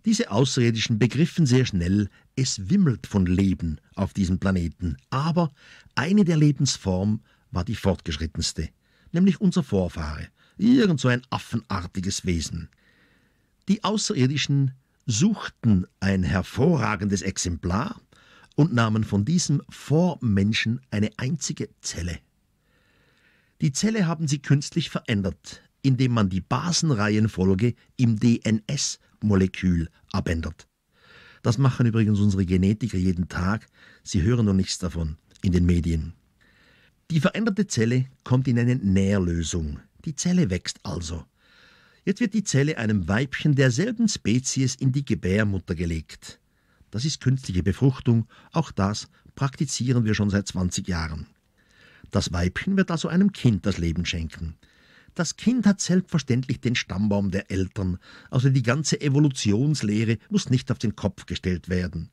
Diese Außerirdischen begriffen sehr schnell, es wimmelt von Leben auf diesem Planeten, aber eine der Lebensformen war die fortgeschrittenste, nämlich unser Vorfahre, irgend so ein affenartiges Wesen. Die Außerirdischen suchten ein hervorragendes Exemplar und nahmen von diesem Vormenschen eine einzige Zelle die Zelle haben sie künstlich verändert, indem man die Basenreihenfolge im DNS-Molekül abändert. Das machen übrigens unsere Genetiker jeden Tag, sie hören nur nichts davon in den Medien. Die veränderte Zelle kommt in eine Nährlösung. Die Zelle wächst also. Jetzt wird die Zelle einem Weibchen derselben Spezies in die Gebärmutter gelegt. Das ist künstliche Befruchtung, auch das praktizieren wir schon seit 20 Jahren. Das Weibchen wird also einem Kind das Leben schenken. Das Kind hat selbstverständlich den Stammbaum der Eltern, also die ganze Evolutionslehre muss nicht auf den Kopf gestellt werden.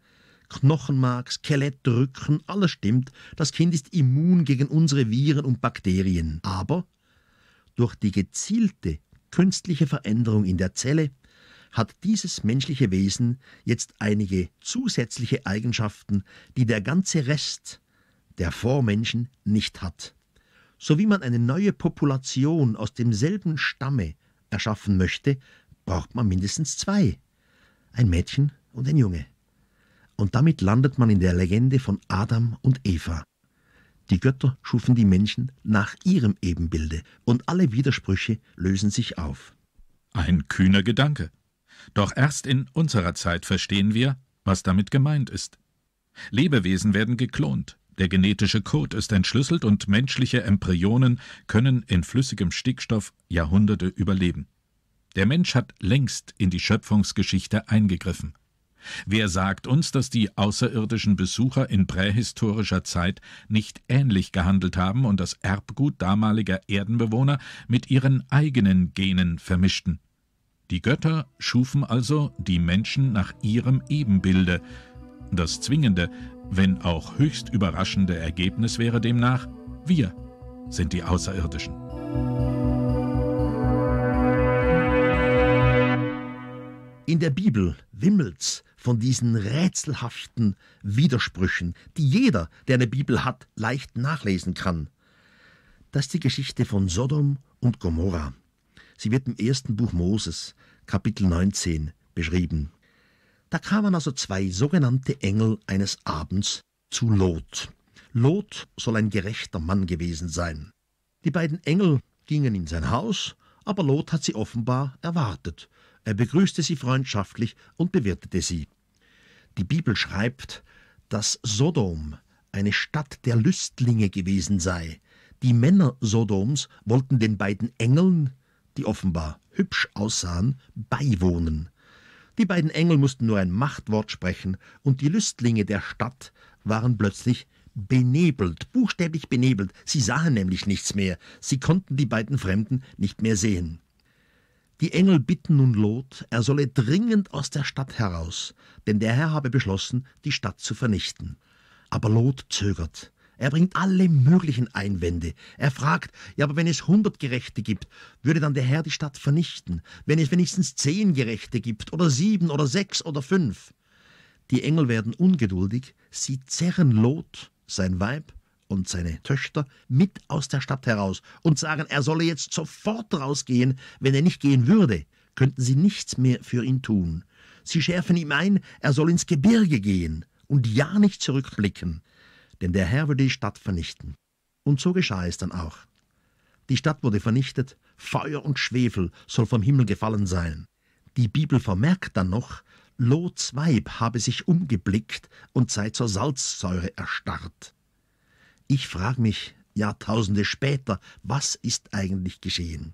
Knochenmark, Skelett, Rücken, alles stimmt, das Kind ist immun gegen unsere Viren und Bakterien. Aber durch die gezielte künstliche Veränderung in der Zelle hat dieses menschliche Wesen jetzt einige zusätzliche Eigenschaften, die der ganze Rest der Vormenschen nicht hat. So wie man eine neue Population aus demselben Stamme erschaffen möchte, braucht man mindestens zwei. Ein Mädchen und ein Junge. Und damit landet man in der Legende von Adam und Eva. Die Götter schufen die Menschen nach ihrem Ebenbilde und alle Widersprüche lösen sich auf. Ein kühner Gedanke. Doch erst in unserer Zeit verstehen wir, was damit gemeint ist. Lebewesen werden geklont, der genetische Code ist entschlüsselt und menschliche Embryonen können in flüssigem Stickstoff Jahrhunderte überleben. Der Mensch hat längst in die Schöpfungsgeschichte eingegriffen. Wer sagt uns, dass die außerirdischen Besucher in prähistorischer Zeit nicht ähnlich gehandelt haben und das Erbgut damaliger Erdenbewohner mit ihren eigenen Genen vermischten? Die Götter schufen also die Menschen nach ihrem Ebenbilde. Das Zwingende, wenn auch höchst überraschende Ergebnis wäre demnach, wir sind die Außerirdischen. In der Bibel wimmelt's von diesen rätselhaften Widersprüchen, die jeder, der eine Bibel hat, leicht nachlesen kann. Das ist die Geschichte von Sodom und Gomorra. Sie wird im ersten Buch Moses, Kapitel 19, beschrieben. Da kamen also zwei sogenannte Engel eines Abends zu Lot. Lot soll ein gerechter Mann gewesen sein. Die beiden Engel gingen in sein Haus, aber Lot hat sie offenbar erwartet. Er begrüßte sie freundschaftlich und bewirtete sie. Die Bibel schreibt, dass Sodom eine Stadt der Lüstlinge gewesen sei. Die Männer Sodoms wollten den beiden Engeln, die offenbar hübsch aussahen, beiwohnen. Die beiden Engel mussten nur ein Machtwort sprechen, und die Lüstlinge der Stadt waren plötzlich benebelt, buchstäblich benebelt. Sie sahen nämlich nichts mehr. Sie konnten die beiden Fremden nicht mehr sehen. Die Engel bitten nun Lot, er solle dringend aus der Stadt heraus, denn der Herr habe beschlossen, die Stadt zu vernichten. Aber Lot zögert. Er bringt alle möglichen Einwände. Er fragt, ja, aber wenn es 100 Gerechte gibt, würde dann der Herr die Stadt vernichten, wenn es wenigstens 10 Gerechte gibt oder sieben, oder sechs, oder fünf. Die Engel werden ungeduldig, sie zerren Lot, sein Weib und seine Töchter mit aus der Stadt heraus und sagen, er solle jetzt sofort rausgehen, wenn er nicht gehen würde, könnten sie nichts mehr für ihn tun. Sie schärfen ihm ein, er soll ins Gebirge gehen und ja nicht zurückblicken denn der Herr würde die Stadt vernichten. Und so geschah es dann auch. Die Stadt wurde vernichtet, Feuer und Schwefel soll vom Himmel gefallen sein. Die Bibel vermerkt dann noch, Lots Weib habe sich umgeblickt und sei zur Salzsäure erstarrt. Ich frage mich, Jahrtausende später, was ist eigentlich geschehen?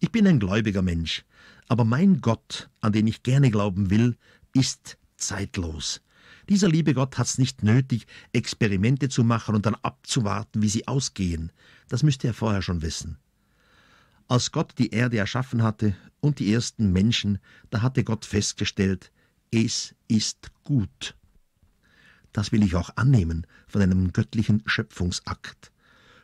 Ich bin ein gläubiger Mensch, aber mein Gott, an den ich gerne glauben will, ist zeitlos. Dieser liebe Gott hat es nicht nötig, Experimente zu machen und dann abzuwarten, wie sie ausgehen. Das müsste er vorher schon wissen. Als Gott die Erde erschaffen hatte und die ersten Menschen, da hatte Gott festgestellt, es ist gut. Das will ich auch annehmen von einem göttlichen Schöpfungsakt.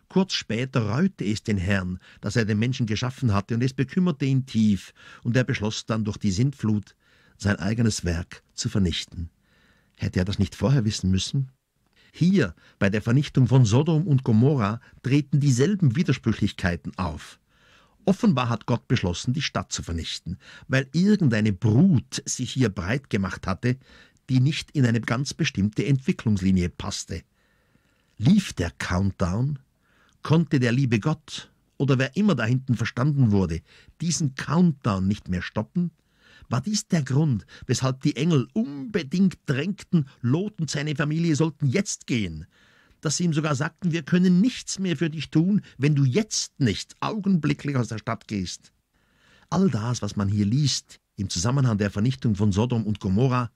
Kurz später reute es den Herrn, dass er den Menschen geschaffen hatte, und es bekümmerte ihn tief, und er beschloss dann durch die Sintflut, sein eigenes Werk zu vernichten. Hätte er das nicht vorher wissen müssen? Hier, bei der Vernichtung von Sodom und Gomorra, treten dieselben Widersprüchlichkeiten auf. Offenbar hat Gott beschlossen, die Stadt zu vernichten, weil irgendeine Brut sich hier breit gemacht hatte, die nicht in eine ganz bestimmte Entwicklungslinie passte. Lief der Countdown? Konnte der liebe Gott oder wer immer da hinten verstanden wurde, diesen Countdown nicht mehr stoppen? Was ist der Grund, weshalb die Engel unbedingt drängten, Lot und seine Familie sollten jetzt gehen? Dass sie ihm sogar sagten, wir können nichts mehr für dich tun, wenn du jetzt nicht augenblicklich aus der Stadt gehst. All das, was man hier liest, im Zusammenhang der Vernichtung von Sodom und Gomorra,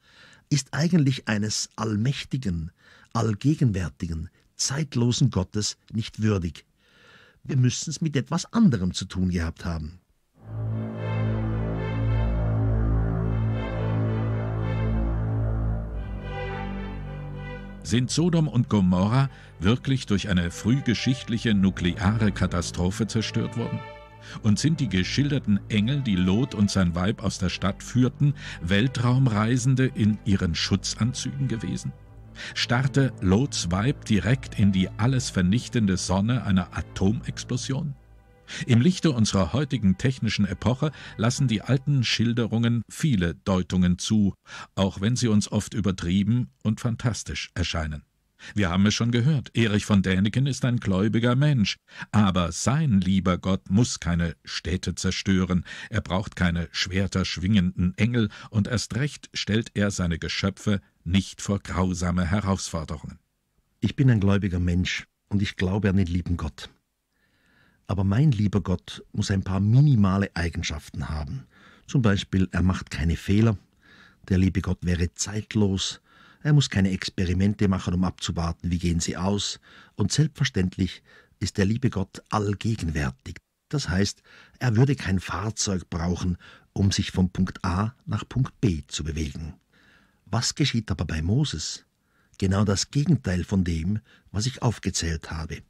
ist eigentlich eines allmächtigen, allgegenwärtigen, zeitlosen Gottes nicht würdig. Wir müssen es mit etwas anderem zu tun gehabt haben. Sind Sodom und Gomorra wirklich durch eine frühgeschichtliche nukleare Katastrophe zerstört worden? Und sind die geschilderten Engel, die Lot und sein Weib aus der Stadt führten, Weltraumreisende in ihren Schutzanzügen gewesen? Starrte Lots Weib direkt in die alles vernichtende Sonne einer Atomexplosion? Im Lichte unserer heutigen technischen Epoche lassen die alten Schilderungen viele Deutungen zu, auch wenn sie uns oft übertrieben und fantastisch erscheinen. Wir haben es schon gehört, Erich von Däniken ist ein gläubiger Mensch, aber sein lieber Gott muss keine Städte zerstören, er braucht keine Schwerter schwingenden Engel und erst recht stellt er seine Geschöpfe nicht vor grausame Herausforderungen. Ich bin ein gläubiger Mensch und ich glaube an den lieben Gott. Aber mein lieber Gott muss ein paar minimale Eigenschaften haben. Zum Beispiel, er macht keine Fehler, der liebe Gott wäre zeitlos, er muss keine Experimente machen, um abzuwarten, wie gehen sie aus, und selbstverständlich ist der liebe Gott allgegenwärtig. Das heißt, er würde kein Fahrzeug brauchen, um sich von Punkt A nach Punkt B zu bewegen. Was geschieht aber bei Moses? Genau das Gegenteil von dem, was ich aufgezählt habe.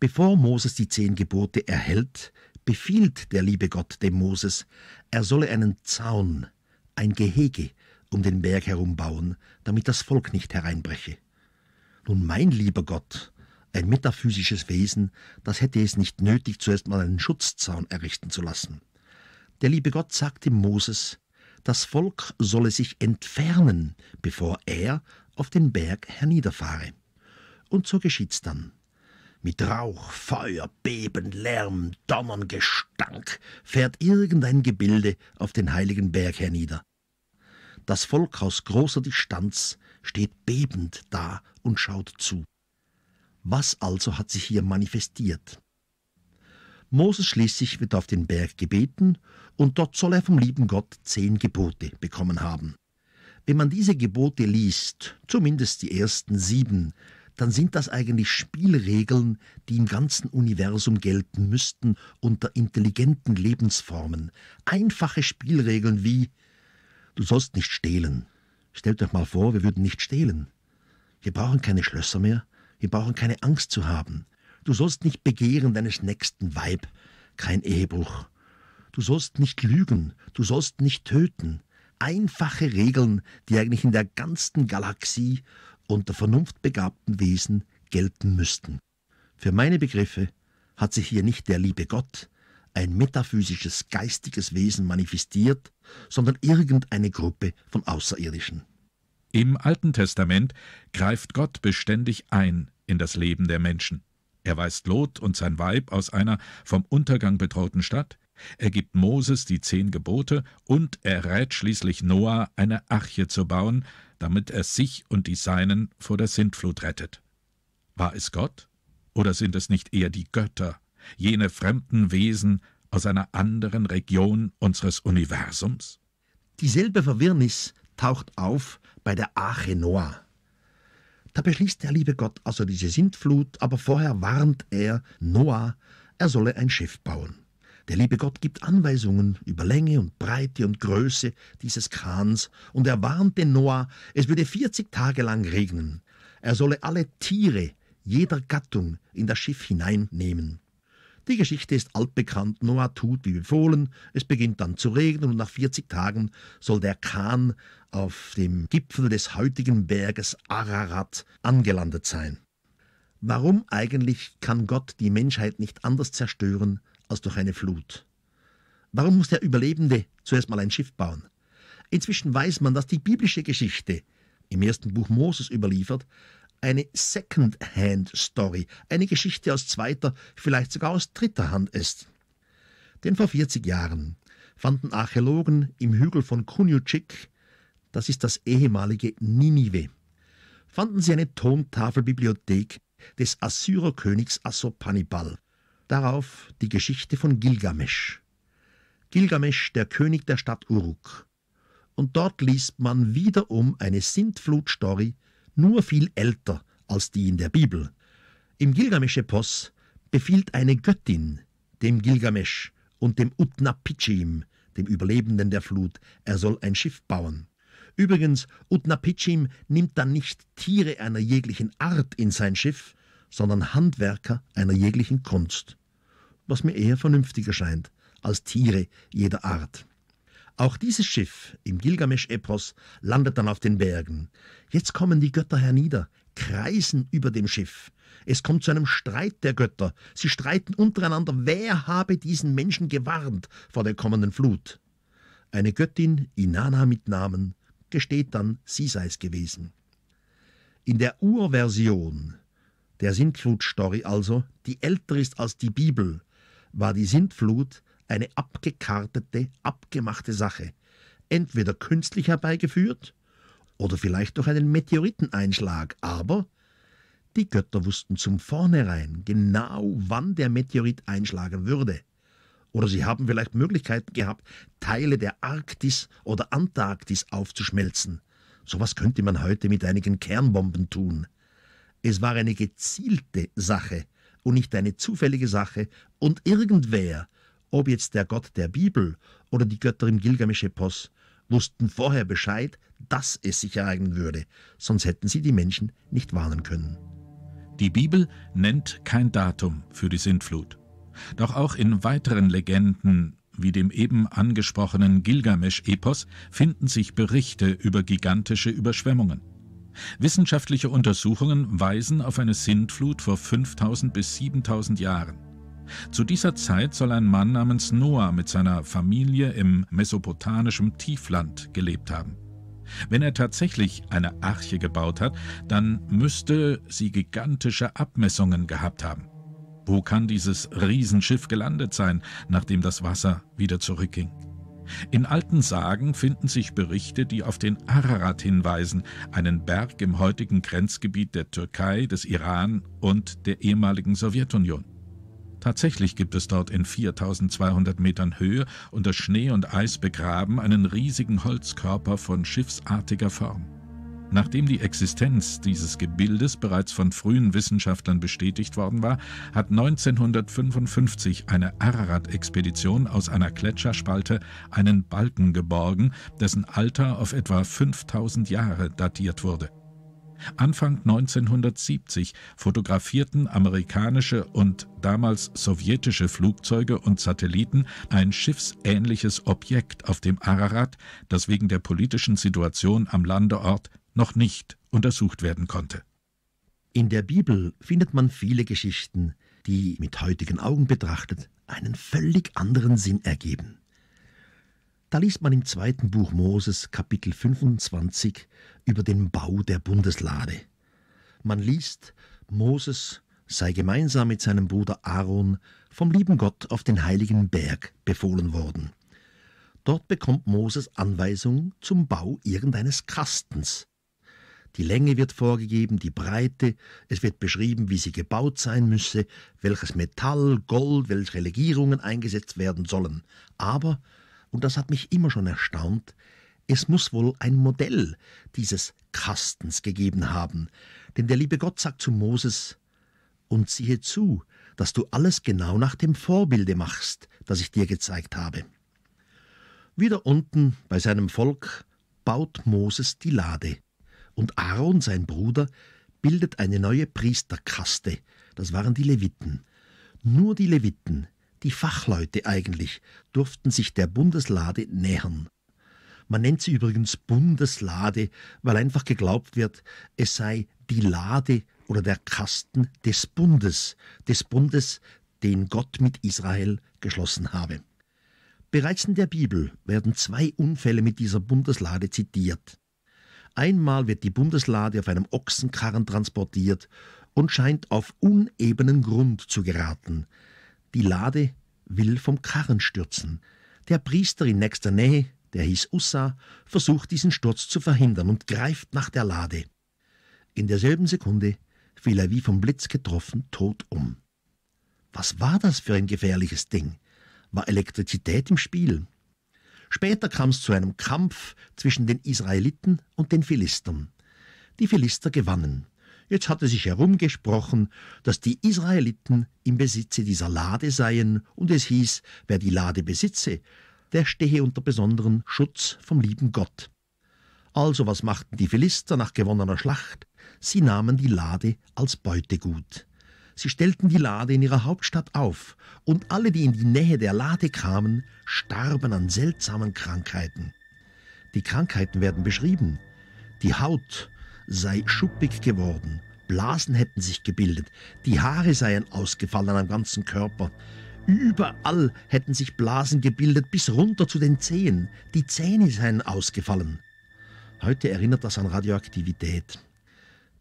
Bevor Moses die zehn Gebote erhält, befiehlt der liebe Gott dem Moses, er solle einen Zaun, ein Gehege um den Berg herum bauen, damit das Volk nicht hereinbreche. Nun, mein lieber Gott, ein metaphysisches Wesen, das hätte es nicht nötig, zuerst mal einen Schutzzaun errichten zu lassen. Der liebe Gott sagte Moses, das Volk solle sich entfernen, bevor er auf den Berg herniederfahre. Und so geschieht's dann. Mit Rauch, Feuer, Beben, Lärm, Donnern, Gestank fährt irgendein Gebilde auf den heiligen Berg hernieder. Das Volk aus großer Distanz steht bebend da und schaut zu. Was also hat sich hier manifestiert? Moses schließlich wird auf den Berg gebeten, und dort soll er vom lieben Gott zehn Gebote bekommen haben. Wenn man diese Gebote liest, zumindest die ersten sieben, dann sind das eigentlich Spielregeln, die im ganzen Universum gelten müssten unter intelligenten Lebensformen. Einfache Spielregeln wie Du sollst nicht stehlen. Stellt euch mal vor, wir würden nicht stehlen. Wir brauchen keine Schlösser mehr, wir brauchen keine Angst zu haben. Du sollst nicht begehren deines nächsten Weib, kein Ehebruch. Du sollst nicht lügen, du sollst nicht töten. Einfache Regeln, die eigentlich in der ganzen Galaxie unter vernunftbegabten Wesen gelten müssten. Für meine Begriffe hat sich hier nicht der liebe Gott, ein metaphysisches geistiges Wesen manifestiert, sondern irgendeine Gruppe von Außerirdischen. Im Alten Testament greift Gott beständig ein in das Leben der Menschen. Er weist Lot und sein Weib aus einer vom Untergang bedrohten Stadt, er gibt Moses die zehn Gebote und er rät schließlich Noah, eine Arche zu bauen, damit er sich und die Seinen vor der Sintflut rettet. War es Gott? Oder sind es nicht eher die Götter, jene fremden Wesen aus einer anderen Region unseres Universums? Dieselbe Verwirrnis taucht auf bei der Arche Noah. Da beschließt der liebe Gott also diese Sintflut, aber vorher warnt er Noah, er solle ein Schiff bauen. Der liebe Gott gibt Anweisungen über Länge und Breite und Größe dieses Kahns und er warnte Noah, es würde 40 Tage lang regnen. Er solle alle Tiere jeder Gattung in das Schiff hineinnehmen. Die Geschichte ist altbekannt. Noah tut wie befohlen. Es beginnt dann zu regnen und nach 40 Tagen soll der Kahn auf dem Gipfel des heutigen Berges Ararat angelandet sein. Warum eigentlich kann Gott die Menschheit nicht anders zerstören, als durch eine Flut. Warum muss der Überlebende zuerst mal ein Schiff bauen? Inzwischen weiß man, dass die biblische Geschichte, im ersten Buch Moses überliefert, eine Second-Hand-Story, eine Geschichte aus zweiter, vielleicht sogar aus dritter Hand ist. Denn vor 40 Jahren fanden Archäologen im Hügel von Kunjutschik, das ist das ehemalige Ninive, fanden sie eine Tontafelbibliothek des Assyrerkönigs Assurbanipal, Darauf die Geschichte von Gilgamesch. Gilgamesch, der König der Stadt Uruk. Und dort liest man wiederum eine Sintflut-Story, nur viel älter als die in der Bibel. Im Gilgamesch-Epos befiehlt eine Göttin dem Gilgamesch und dem Utnapishtim, dem Überlebenden der Flut, er soll ein Schiff bauen. Übrigens, Utnapishtim nimmt dann nicht Tiere einer jeglichen Art in sein Schiff, sondern Handwerker einer jeglichen Kunst, was mir eher vernünftiger scheint als Tiere jeder Art. Auch dieses Schiff im Gilgamesch-Epos landet dann auf den Bergen. Jetzt kommen die Götter hernieder, kreisen über dem Schiff. Es kommt zu einem Streit der Götter. Sie streiten untereinander, wer habe diesen Menschen gewarnt vor der kommenden Flut. Eine Göttin, Inanna mit Namen, gesteht dann, sie sei es gewesen. In der Urversion der Sintflut-Story also, die älter ist als die Bibel, war die Sintflut eine abgekartete, abgemachte Sache, entweder künstlich herbeigeführt oder vielleicht durch einen Meteoriteneinschlag, aber die Götter wussten zum Vornherein genau, wann der Meteorit einschlagen würde. Oder sie haben vielleicht Möglichkeiten gehabt, Teile der Arktis oder Antarktis aufzuschmelzen. Sowas könnte man heute mit einigen Kernbomben tun. Es war eine gezielte Sache und nicht eine zufällige Sache. Und irgendwer, ob jetzt der Gott der Bibel oder die Götter im Gilgamesch-Epos, wussten vorher Bescheid, dass es sich ereignen würde, sonst hätten sie die Menschen nicht warnen können. Die Bibel nennt kein Datum für die Sintflut. Doch auch in weiteren Legenden, wie dem eben angesprochenen Gilgamesch-Epos, finden sich Berichte über gigantische Überschwemmungen. Wissenschaftliche Untersuchungen weisen auf eine Sintflut vor 5000 bis 7000 Jahren. Zu dieser Zeit soll ein Mann namens Noah mit seiner Familie im mesopotamischen Tiefland gelebt haben. Wenn er tatsächlich eine Arche gebaut hat, dann müsste sie gigantische Abmessungen gehabt haben. Wo kann dieses Riesenschiff gelandet sein, nachdem das Wasser wieder zurückging? In alten Sagen finden sich Berichte, die auf den Ararat hinweisen, einen Berg im heutigen Grenzgebiet der Türkei, des Iran und der ehemaligen Sowjetunion. Tatsächlich gibt es dort in 4200 Metern Höhe unter Schnee und Eis begraben einen riesigen Holzkörper von schiffsartiger Form. Nachdem die Existenz dieses Gebildes bereits von frühen Wissenschaftlern bestätigt worden war, hat 1955 eine Ararat-Expedition aus einer Gletscherspalte einen Balken geborgen, dessen Alter auf etwa 5000 Jahre datiert wurde. Anfang 1970 fotografierten amerikanische und damals sowjetische Flugzeuge und Satelliten ein schiffsähnliches Objekt auf dem Ararat, das wegen der politischen Situation am Landeort noch nicht untersucht werden konnte. In der Bibel findet man viele Geschichten, die mit heutigen Augen betrachtet einen völlig anderen Sinn ergeben. Da liest man im zweiten Buch Moses Kapitel 25 über den Bau der Bundeslade. Man liest, Moses sei gemeinsam mit seinem Bruder Aaron vom lieben Gott auf den heiligen Berg befohlen worden. Dort bekommt Moses Anweisung zum Bau irgendeines Kastens, die Länge wird vorgegeben, die Breite, es wird beschrieben, wie sie gebaut sein müsse, welches Metall, Gold, welche Legierungen eingesetzt werden sollen. Aber, und das hat mich immer schon erstaunt, es muss wohl ein Modell dieses Kastens gegeben haben, denn der liebe Gott sagt zu Moses, und siehe zu, dass du alles genau nach dem Vorbilde machst, das ich dir gezeigt habe. Wieder unten bei seinem Volk baut Moses die Lade. Und Aaron, sein Bruder, bildet eine neue Priesterkaste. Das waren die Leviten. Nur die Leviten, die Fachleute eigentlich, durften sich der Bundeslade nähern. Man nennt sie übrigens Bundeslade, weil einfach geglaubt wird, es sei die Lade oder der Kasten des Bundes, des Bundes, den Gott mit Israel geschlossen habe. Bereits in der Bibel werden zwei Unfälle mit dieser Bundeslade zitiert. Einmal wird die Bundeslade auf einem Ochsenkarren transportiert und scheint auf unebenen Grund zu geraten. Die Lade will vom Karren stürzen. Der Priester in nächster Nähe, der hieß Ussa, versucht diesen Sturz zu verhindern und greift nach der Lade. In derselben Sekunde fiel er wie vom Blitz getroffen tot um. Was war das für ein gefährliches Ding? War Elektrizität im Spiel? Später kam es zu einem Kampf zwischen den Israeliten und den Philistern. Die Philister gewannen. Jetzt hatte sich herumgesprochen, dass die Israeliten im Besitze dieser Lade seien, und es hieß, wer die Lade besitze, der stehe unter besonderen Schutz vom lieben Gott. Also was machten die Philister nach gewonnener Schlacht? Sie nahmen die Lade als Beutegut. Sie stellten die Lade in ihrer Hauptstadt auf, und alle, die in die Nähe der Lade kamen, starben an seltsamen Krankheiten. Die Krankheiten werden beschrieben. Die Haut sei schuppig geworden, Blasen hätten sich gebildet, die Haare seien ausgefallen am ganzen Körper, überall hätten sich Blasen gebildet bis runter zu den Zehen, die Zähne seien ausgefallen. Heute erinnert das an Radioaktivität.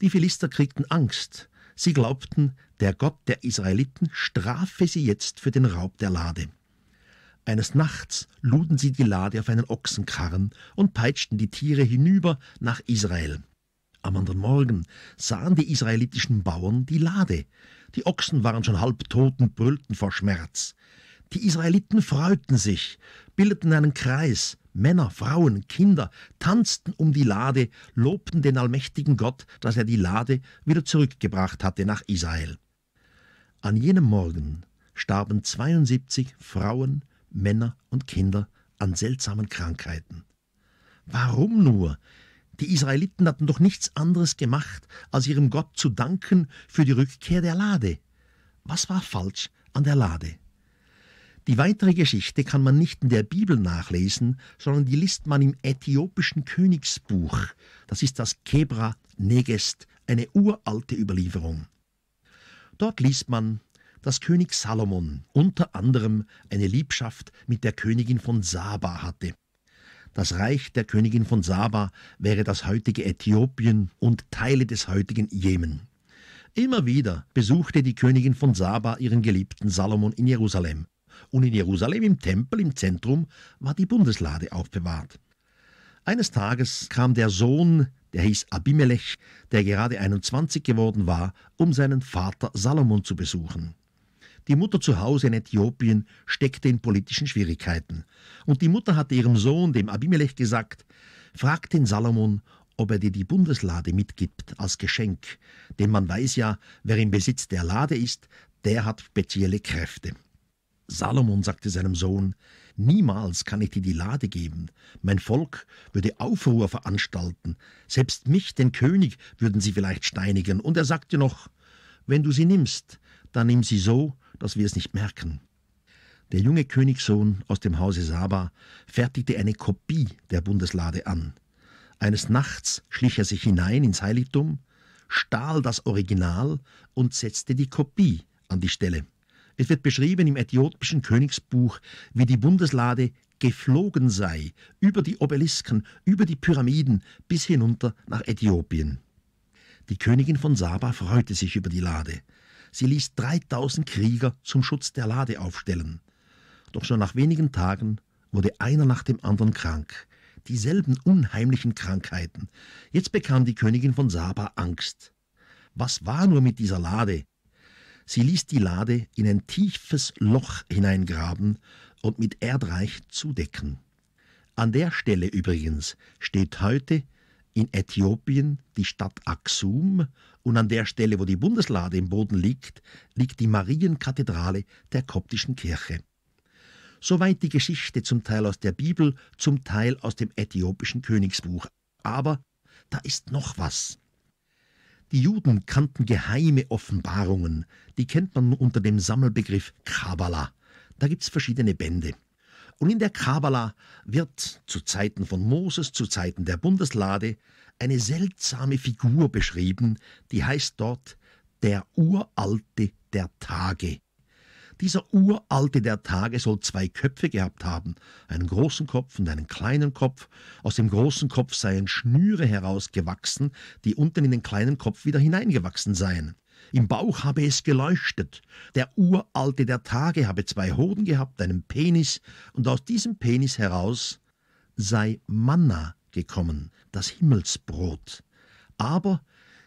Die Philister kriegten Angst, Sie glaubten, der Gott der Israeliten strafe sie jetzt für den Raub der Lade. Eines Nachts luden sie die Lade auf einen Ochsenkarren und peitschten die Tiere hinüber nach Israel. Am anderen Morgen sahen die israelitischen Bauern die Lade. Die Ochsen waren schon halb tot und brüllten vor Schmerz. Die Israeliten freuten sich, bildeten einen Kreis, Männer, Frauen, Kinder tanzten um die Lade, lobten den allmächtigen Gott, dass er die Lade wieder zurückgebracht hatte nach Israel. An jenem Morgen starben 72 Frauen, Männer und Kinder an seltsamen Krankheiten. Warum nur? Die Israeliten hatten doch nichts anderes gemacht, als ihrem Gott zu danken für die Rückkehr der Lade. Was war falsch an der Lade? Die weitere Geschichte kann man nicht in der Bibel nachlesen, sondern die liest man im äthiopischen Königsbuch. Das ist das Kebra Negest, eine uralte Überlieferung. Dort liest man, dass König Salomon unter anderem eine Liebschaft mit der Königin von Saba hatte. Das Reich der Königin von Saba wäre das heutige Äthiopien und Teile des heutigen Jemen. Immer wieder besuchte die Königin von Saba ihren geliebten Salomon in Jerusalem und in Jerusalem im Tempel im Zentrum war die Bundeslade aufbewahrt. Eines Tages kam der Sohn, der hieß Abimelech, der gerade 21 geworden war, um seinen Vater Salomon zu besuchen. Die Mutter zu Hause in Äthiopien steckte in politischen Schwierigkeiten. Und die Mutter hatte ihrem Sohn, dem Abimelech, gesagt, frag den Salomon, ob er dir die Bundeslade mitgibt als Geschenk. Denn man weiß ja, wer im Besitz der Lade ist, der hat spezielle Kräfte. Salomon sagte seinem Sohn, Niemals kann ich dir die Lade geben. Mein Volk würde Aufruhr veranstalten. Selbst mich, den König, würden sie vielleicht steinigen. Und er sagte noch, wenn du sie nimmst, dann nimm sie so, dass wir es nicht merken. Der junge Königssohn aus dem Hause Saba fertigte eine Kopie der Bundeslade an. Eines Nachts schlich er sich hinein ins Heiligtum, stahl das Original und setzte die Kopie an die Stelle. Es wird beschrieben im äthiopischen Königsbuch, wie die Bundeslade geflogen sei über die Obelisken, über die Pyramiden bis hinunter nach Äthiopien. Die Königin von Saba freute sich über die Lade. Sie ließ 3000 Krieger zum Schutz der Lade aufstellen. Doch schon nach wenigen Tagen wurde einer nach dem anderen krank. Dieselben unheimlichen Krankheiten. Jetzt bekam die Königin von Saba Angst. Was war nur mit dieser Lade? Sie ließ die Lade in ein tiefes Loch hineingraben und mit Erdreich zudecken. An der Stelle übrigens steht heute in Äthiopien die Stadt Aksum und an der Stelle, wo die Bundeslade im Boden liegt, liegt die Marienkathedrale der koptischen Kirche. Soweit die Geschichte zum Teil aus der Bibel, zum Teil aus dem äthiopischen Königsbuch. Aber da ist noch was. Die Juden kannten geheime Offenbarungen, die kennt man unter dem Sammelbegriff Kabbala. Da gibt es verschiedene Bände. Und in der Kabbala wird zu Zeiten von Moses, zu Zeiten der Bundeslade, eine seltsame Figur beschrieben, die heißt dort der Uralte der Tage. Dieser uralte der Tage soll zwei Köpfe gehabt haben, einen großen Kopf und einen kleinen Kopf. Aus dem großen Kopf seien Schnüre herausgewachsen, die unten in den kleinen Kopf wieder hineingewachsen seien. Im Bauch habe es geleuchtet. Der uralte der Tage habe zwei Hoden gehabt, einen Penis, und aus diesem Penis heraus sei Manna gekommen, das Himmelsbrot. Aber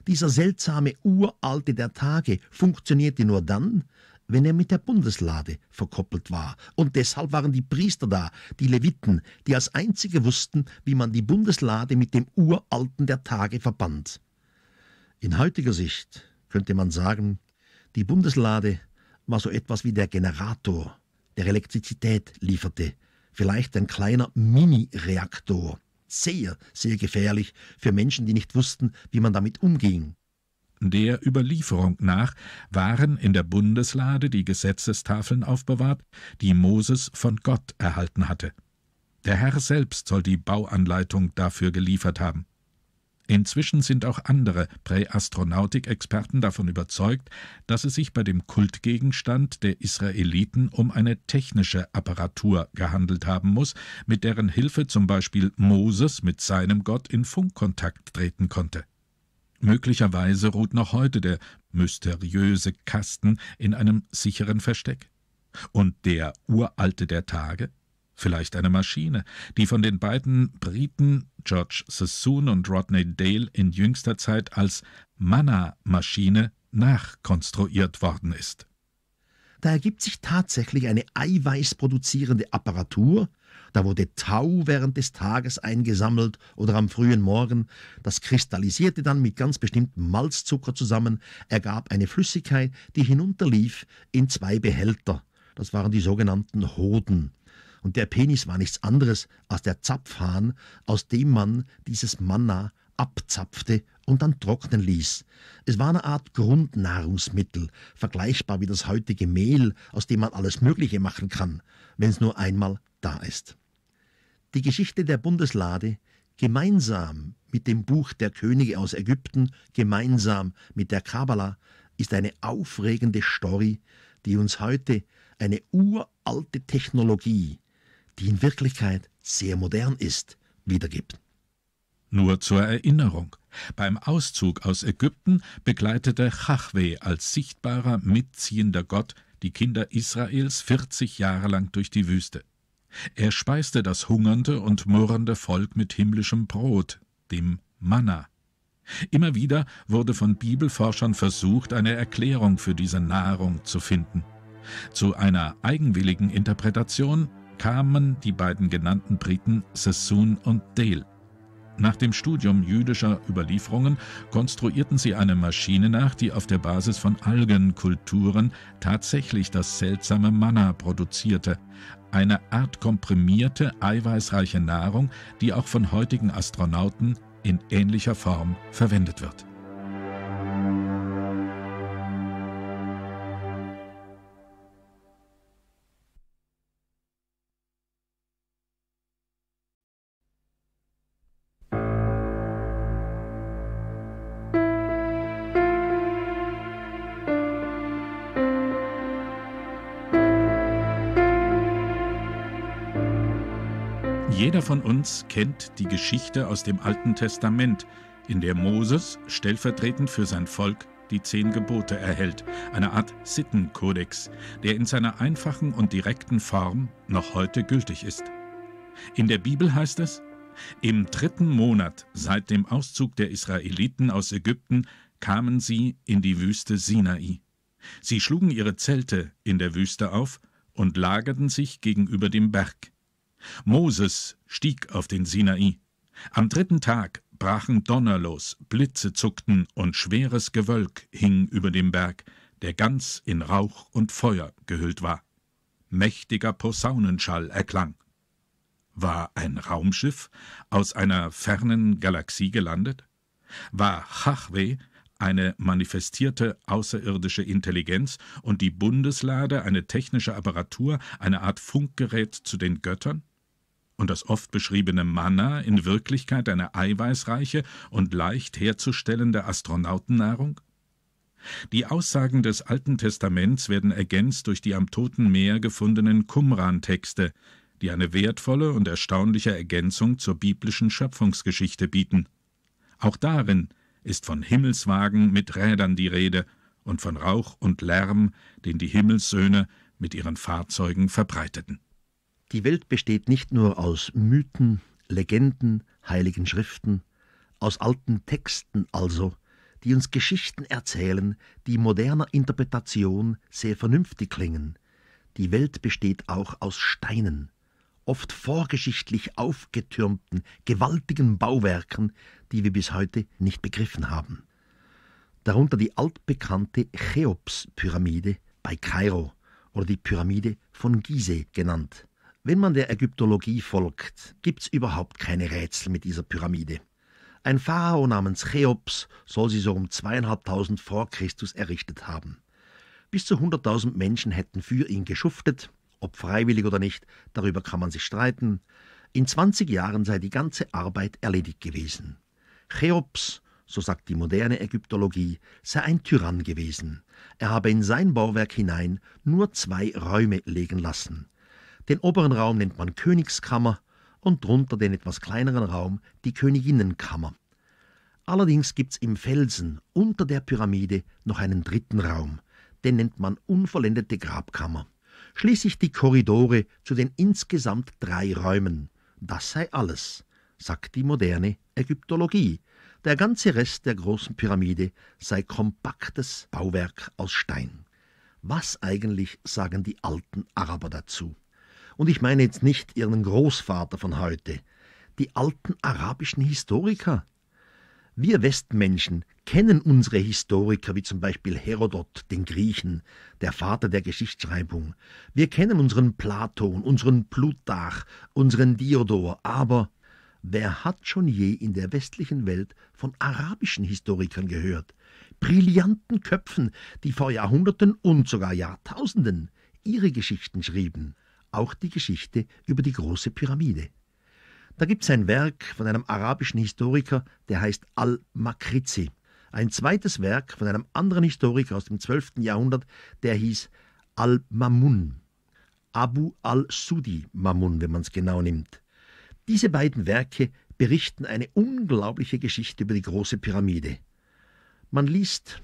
dieser seltsame uralte der Tage funktionierte nur dann, wenn er mit der Bundeslade verkoppelt war. Und deshalb waren die Priester da, die Leviten, die als einzige wussten, wie man die Bundeslade mit dem Uralten der Tage verband. In heutiger Sicht könnte man sagen, die Bundeslade war so etwas wie der Generator, der Elektrizität lieferte, vielleicht ein kleiner Mini-Reaktor. Sehr, sehr gefährlich für Menschen, die nicht wussten, wie man damit umging. Der Überlieferung nach waren in der Bundeslade die Gesetzestafeln aufbewahrt, die Moses von Gott erhalten hatte. Der Herr selbst soll die Bauanleitung dafür geliefert haben. Inzwischen sind auch andere Präastronautikexperten davon überzeugt, dass es sich bei dem Kultgegenstand der Israeliten um eine technische Apparatur gehandelt haben muss, mit deren Hilfe zum Beispiel Moses mit seinem Gott in Funkkontakt treten konnte. Möglicherweise ruht noch heute der mysteriöse Kasten in einem sicheren Versteck. Und der uralte der Tage? Vielleicht eine Maschine, die von den beiden Briten George Sassoon und Rodney Dale in jüngster Zeit als Manna-Maschine nachkonstruiert worden ist. Da ergibt sich tatsächlich eine eiweißproduzierende Apparatur, da wurde Tau während des Tages eingesammelt oder am frühen Morgen, das kristallisierte dann mit ganz bestimmtem Malzzucker zusammen, ergab eine Flüssigkeit, die hinunterlief in zwei Behälter. Das waren die sogenannten Hoden. Und der Penis war nichts anderes als der Zapfhahn, aus dem man dieses Manna abzapfte und dann trocknen ließ. Es war eine Art Grundnahrungsmittel, vergleichbar wie das heutige Mehl, aus dem man alles Mögliche machen kann, wenn es nur einmal da ist die Geschichte der Bundeslade gemeinsam mit dem Buch der Könige aus Ägypten, gemeinsam mit der Kabbala, ist eine aufregende Story, die uns heute eine uralte Technologie, die in Wirklichkeit sehr modern ist, wiedergibt. Nur zur Erinnerung. Beim Auszug aus Ägypten begleitete Chachwe als sichtbarer, mitziehender Gott die Kinder Israels 40 Jahre lang durch die Wüste. Er speiste das hungernde und murrende Volk mit himmlischem Brot, dem Manna. Immer wieder wurde von Bibelforschern versucht, eine Erklärung für diese Nahrung zu finden. Zu einer eigenwilligen Interpretation kamen die beiden genannten Briten Sassoon und Dale. Nach dem Studium jüdischer Überlieferungen konstruierten sie eine Maschine nach, die auf der Basis von Algenkulturen tatsächlich das seltsame Manna produzierte – eine Art komprimierte, eiweißreiche Nahrung, die auch von heutigen Astronauten in ähnlicher Form verwendet wird. von uns kennt die Geschichte aus dem Alten Testament, in der Moses stellvertretend für sein Volk die zehn Gebote erhält, eine Art Sittenkodex, der in seiner einfachen und direkten Form noch heute gültig ist. In der Bibel heißt es, im dritten Monat seit dem Auszug der Israeliten aus Ägypten kamen sie in die Wüste Sinai. Sie schlugen ihre Zelte in der Wüste auf und lagerten sich gegenüber dem Berg. Moses stieg auf den Sinai. Am dritten Tag brachen Donner los, Blitze zuckten und schweres Gewölk hing über dem Berg, der ganz in Rauch und Feuer gehüllt war. Mächtiger Posaunenschall erklang. War ein Raumschiff aus einer fernen Galaxie gelandet? War Chachwe eine manifestierte außerirdische Intelligenz und die Bundeslade eine technische Apparatur, eine Art Funkgerät zu den Göttern? und das oft beschriebene Manna in Wirklichkeit eine eiweißreiche und leicht herzustellende Astronautennahrung? Die Aussagen des Alten Testaments werden ergänzt durch die am Toten Meer gefundenen Qumran-Texte, die eine wertvolle und erstaunliche Ergänzung zur biblischen Schöpfungsgeschichte bieten. Auch darin ist von Himmelswagen mit Rädern die Rede und von Rauch und Lärm, den die Himmelssöhne mit ihren Fahrzeugen verbreiteten. Die Welt besteht nicht nur aus Mythen, Legenden, heiligen Schriften, aus alten Texten also, die uns Geschichten erzählen, die moderner Interpretation sehr vernünftig klingen. Die Welt besteht auch aus Steinen, oft vorgeschichtlich aufgetürmten, gewaltigen Bauwerken, die wir bis heute nicht begriffen haben. Darunter die altbekannte Cheops-Pyramide bei Kairo oder die Pyramide von Gizeh genannt. Wenn man der Ägyptologie folgt, gibt's überhaupt keine Rätsel mit dieser Pyramide. Ein Pharao namens Cheops soll sie so um zweieinhalbtausend vor Christus errichtet haben. Bis zu 100.000 Menschen hätten für ihn geschuftet, ob freiwillig oder nicht, darüber kann man sich streiten. In 20 Jahren sei die ganze Arbeit erledigt gewesen. Cheops, so sagt die moderne Ägyptologie, sei ein Tyrann gewesen. Er habe in sein Bauwerk hinein nur zwei Räume legen lassen den oberen Raum nennt man Königskammer und drunter den etwas kleineren Raum die Königinnenkammer. Allerdings gibt's im Felsen unter der Pyramide noch einen dritten Raum, den nennt man unvollendete Grabkammer. Schließlich die Korridore zu den insgesamt drei Räumen. Das sei alles, sagt die moderne Ägyptologie. Der ganze Rest der großen Pyramide sei kompaktes Bauwerk aus Stein. Was eigentlich sagen die alten Araber dazu? Und ich meine jetzt nicht Ihren Großvater von heute, die alten arabischen Historiker. Wir Westmenschen kennen unsere Historiker, wie zum Beispiel Herodot, den Griechen, der Vater der Geschichtsschreibung. Wir kennen unseren Platon, unseren Plutarch, unseren Diodor, aber wer hat schon je in der westlichen Welt von arabischen Historikern gehört? Brillanten Köpfen, die vor Jahrhunderten und sogar Jahrtausenden ihre Geschichten schrieben auch die Geschichte über die große Pyramide. Da gibt es ein Werk von einem arabischen Historiker, der heißt Al-Makrizi. Ein zweites Werk von einem anderen Historiker aus dem 12. Jahrhundert, der hieß Al-Mamun. Abu al-Sudi Mamun, wenn man es genau nimmt. Diese beiden Werke berichten eine unglaubliche Geschichte über die große Pyramide. Man liest,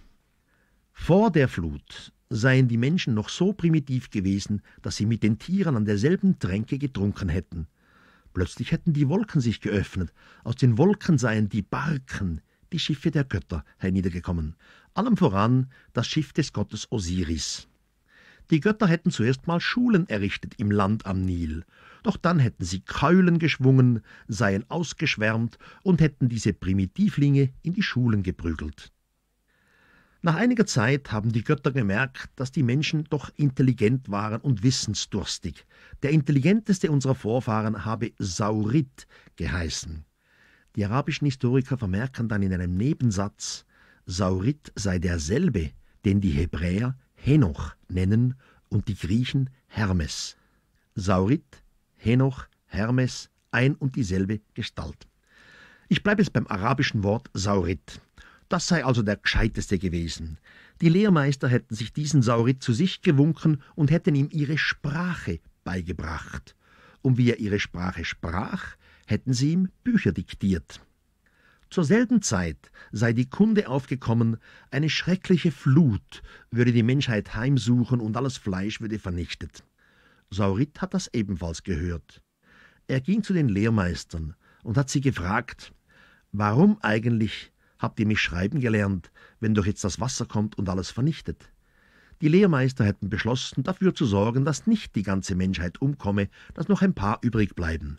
vor der Flut seien die Menschen noch so primitiv gewesen, dass sie mit den Tieren an derselben Tränke getrunken hätten. Plötzlich hätten die Wolken sich geöffnet, aus den Wolken seien die Barken, die Schiffe der Götter, herniedergekommen, allem voran das Schiff des Gottes Osiris. Die Götter hätten zuerst mal Schulen errichtet im Land am Nil, doch dann hätten sie Keulen geschwungen, seien ausgeschwärmt und hätten diese Primitivlinge in die Schulen geprügelt. Nach einiger Zeit haben die Götter gemerkt, dass die Menschen doch intelligent waren und wissensdurstig. Der intelligenteste unserer Vorfahren habe Saurit geheißen. Die arabischen Historiker vermerken dann in einem Nebensatz, Saurit sei derselbe, den die Hebräer Henoch nennen und die Griechen Hermes. Saurit, Henoch, Hermes, ein und dieselbe Gestalt. Ich bleibe jetzt beim arabischen Wort Saurit. Das sei also der Gescheiteste gewesen. Die Lehrmeister hätten sich diesen Saurit zu sich gewunken und hätten ihm ihre Sprache beigebracht. Und wie er ihre Sprache sprach, hätten sie ihm Bücher diktiert. Zur selben Zeit sei die Kunde aufgekommen, eine schreckliche Flut würde die Menschheit heimsuchen und alles Fleisch würde vernichtet. Saurit hat das ebenfalls gehört. Er ging zu den Lehrmeistern und hat sie gefragt, warum eigentlich Habt ihr mich schreiben gelernt, wenn doch jetzt das Wasser kommt und alles vernichtet? Die Lehrmeister hätten beschlossen, dafür zu sorgen, dass nicht die ganze Menschheit umkomme, dass noch ein paar übrig bleiben.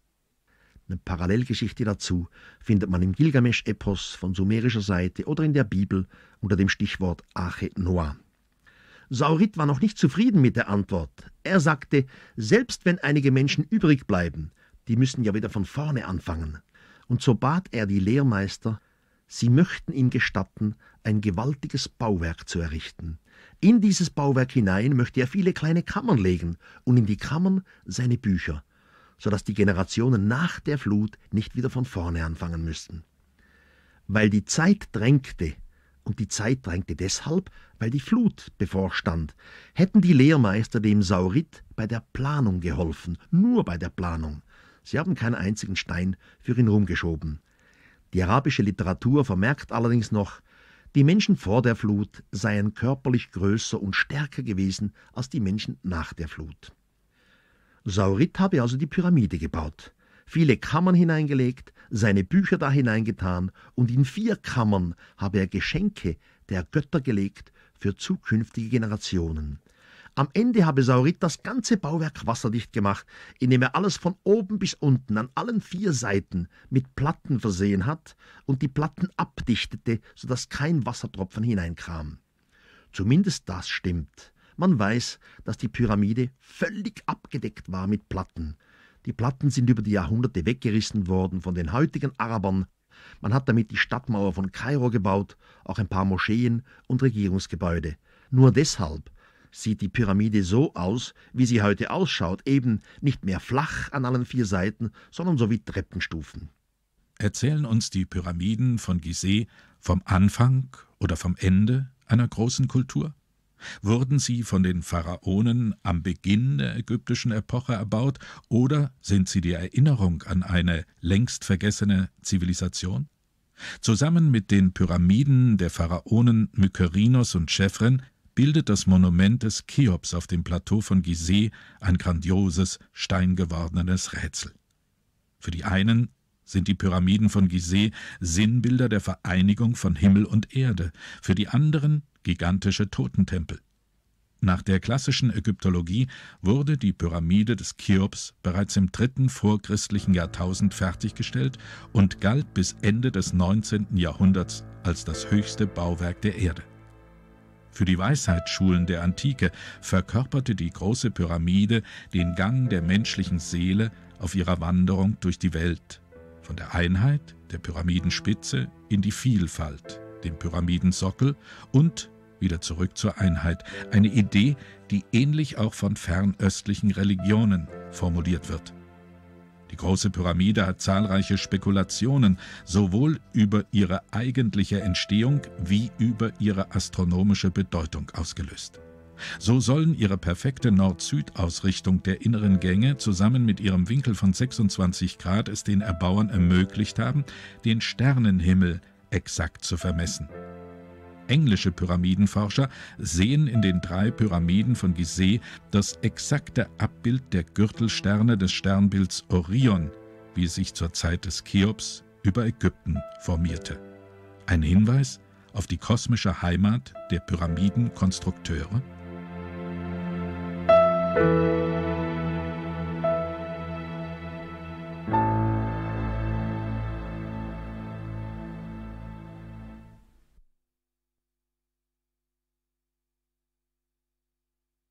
Eine Parallelgeschichte dazu findet man im Gilgamesch-Epos von sumerischer Seite oder in der Bibel unter dem Stichwort Ache Noah. Saurit war noch nicht zufrieden mit der Antwort. Er sagte, selbst wenn einige Menschen übrig bleiben, die müssen ja wieder von vorne anfangen. Und so bat er die Lehrmeister, Sie möchten ihm gestatten, ein gewaltiges Bauwerk zu errichten. In dieses Bauwerk hinein möchte er viele kleine Kammern legen und in die Kammern seine Bücher, so dass die Generationen nach der Flut nicht wieder von vorne anfangen müssten. Weil die Zeit drängte, und die Zeit drängte deshalb, weil die Flut bevorstand, hätten die Lehrmeister dem Saurit bei der Planung geholfen, nur bei der Planung. Sie haben keinen einzigen Stein für ihn rumgeschoben. Die arabische Literatur vermerkt allerdings noch, die Menschen vor der Flut seien körperlich größer und stärker gewesen als die Menschen nach der Flut. Saurit habe also die Pyramide gebaut, viele Kammern hineingelegt, seine Bücher da hineingetan und in vier Kammern habe er Geschenke der Götter gelegt für zukünftige Generationen. Am Ende habe Saurit das ganze Bauwerk wasserdicht gemacht, indem er alles von oben bis unten an allen vier Seiten mit Platten versehen hat und die Platten abdichtete, sodass kein Wassertropfen hineinkam. Zumindest das stimmt. Man weiß, dass die Pyramide völlig abgedeckt war mit Platten. Die Platten sind über die Jahrhunderte weggerissen worden von den heutigen Arabern. Man hat damit die Stadtmauer von Kairo gebaut, auch ein paar Moscheen und Regierungsgebäude. Nur deshalb sieht die Pyramide so aus, wie sie heute ausschaut, eben nicht mehr flach an allen vier Seiten, sondern so wie Treppenstufen. Erzählen uns die Pyramiden von Gizeh vom Anfang oder vom Ende einer großen Kultur? Wurden sie von den Pharaonen am Beginn der ägyptischen Epoche erbaut oder sind sie die Erinnerung an eine längst vergessene Zivilisation? Zusammen mit den Pyramiden der Pharaonen Mykerinos und Chephren bildet das Monument des Cheops auf dem Plateau von Gizeh ein grandioses, steingewordenes Rätsel. Für die einen sind die Pyramiden von Gizeh Sinnbilder der Vereinigung von Himmel und Erde, für die anderen gigantische Totentempel. Nach der klassischen Ägyptologie wurde die Pyramide des Cheops bereits im dritten vorchristlichen Jahrtausend fertiggestellt und galt bis Ende des 19. Jahrhunderts als das höchste Bauwerk der Erde. Für die Weisheitsschulen der Antike verkörperte die große Pyramide den Gang der menschlichen Seele auf ihrer Wanderung durch die Welt, von der Einheit der Pyramidenspitze in die Vielfalt, den Pyramidensockel und wieder zurück zur Einheit, eine Idee, die ähnlich auch von fernöstlichen Religionen formuliert wird. Die große Pyramide hat zahlreiche Spekulationen, sowohl über ihre eigentliche Entstehung wie über ihre astronomische Bedeutung ausgelöst. So sollen ihre perfekte Nord-Süd-Ausrichtung der inneren Gänge zusammen mit ihrem Winkel von 26 Grad es den Erbauern ermöglicht haben, den Sternenhimmel exakt zu vermessen. Englische Pyramidenforscher sehen in den drei Pyramiden von Gizeh das exakte Abbild der Gürtelsterne des Sternbilds Orion, wie es sich zur Zeit des Cheops über Ägypten formierte. Ein Hinweis auf die kosmische Heimat der Pyramidenkonstrukteure? Musik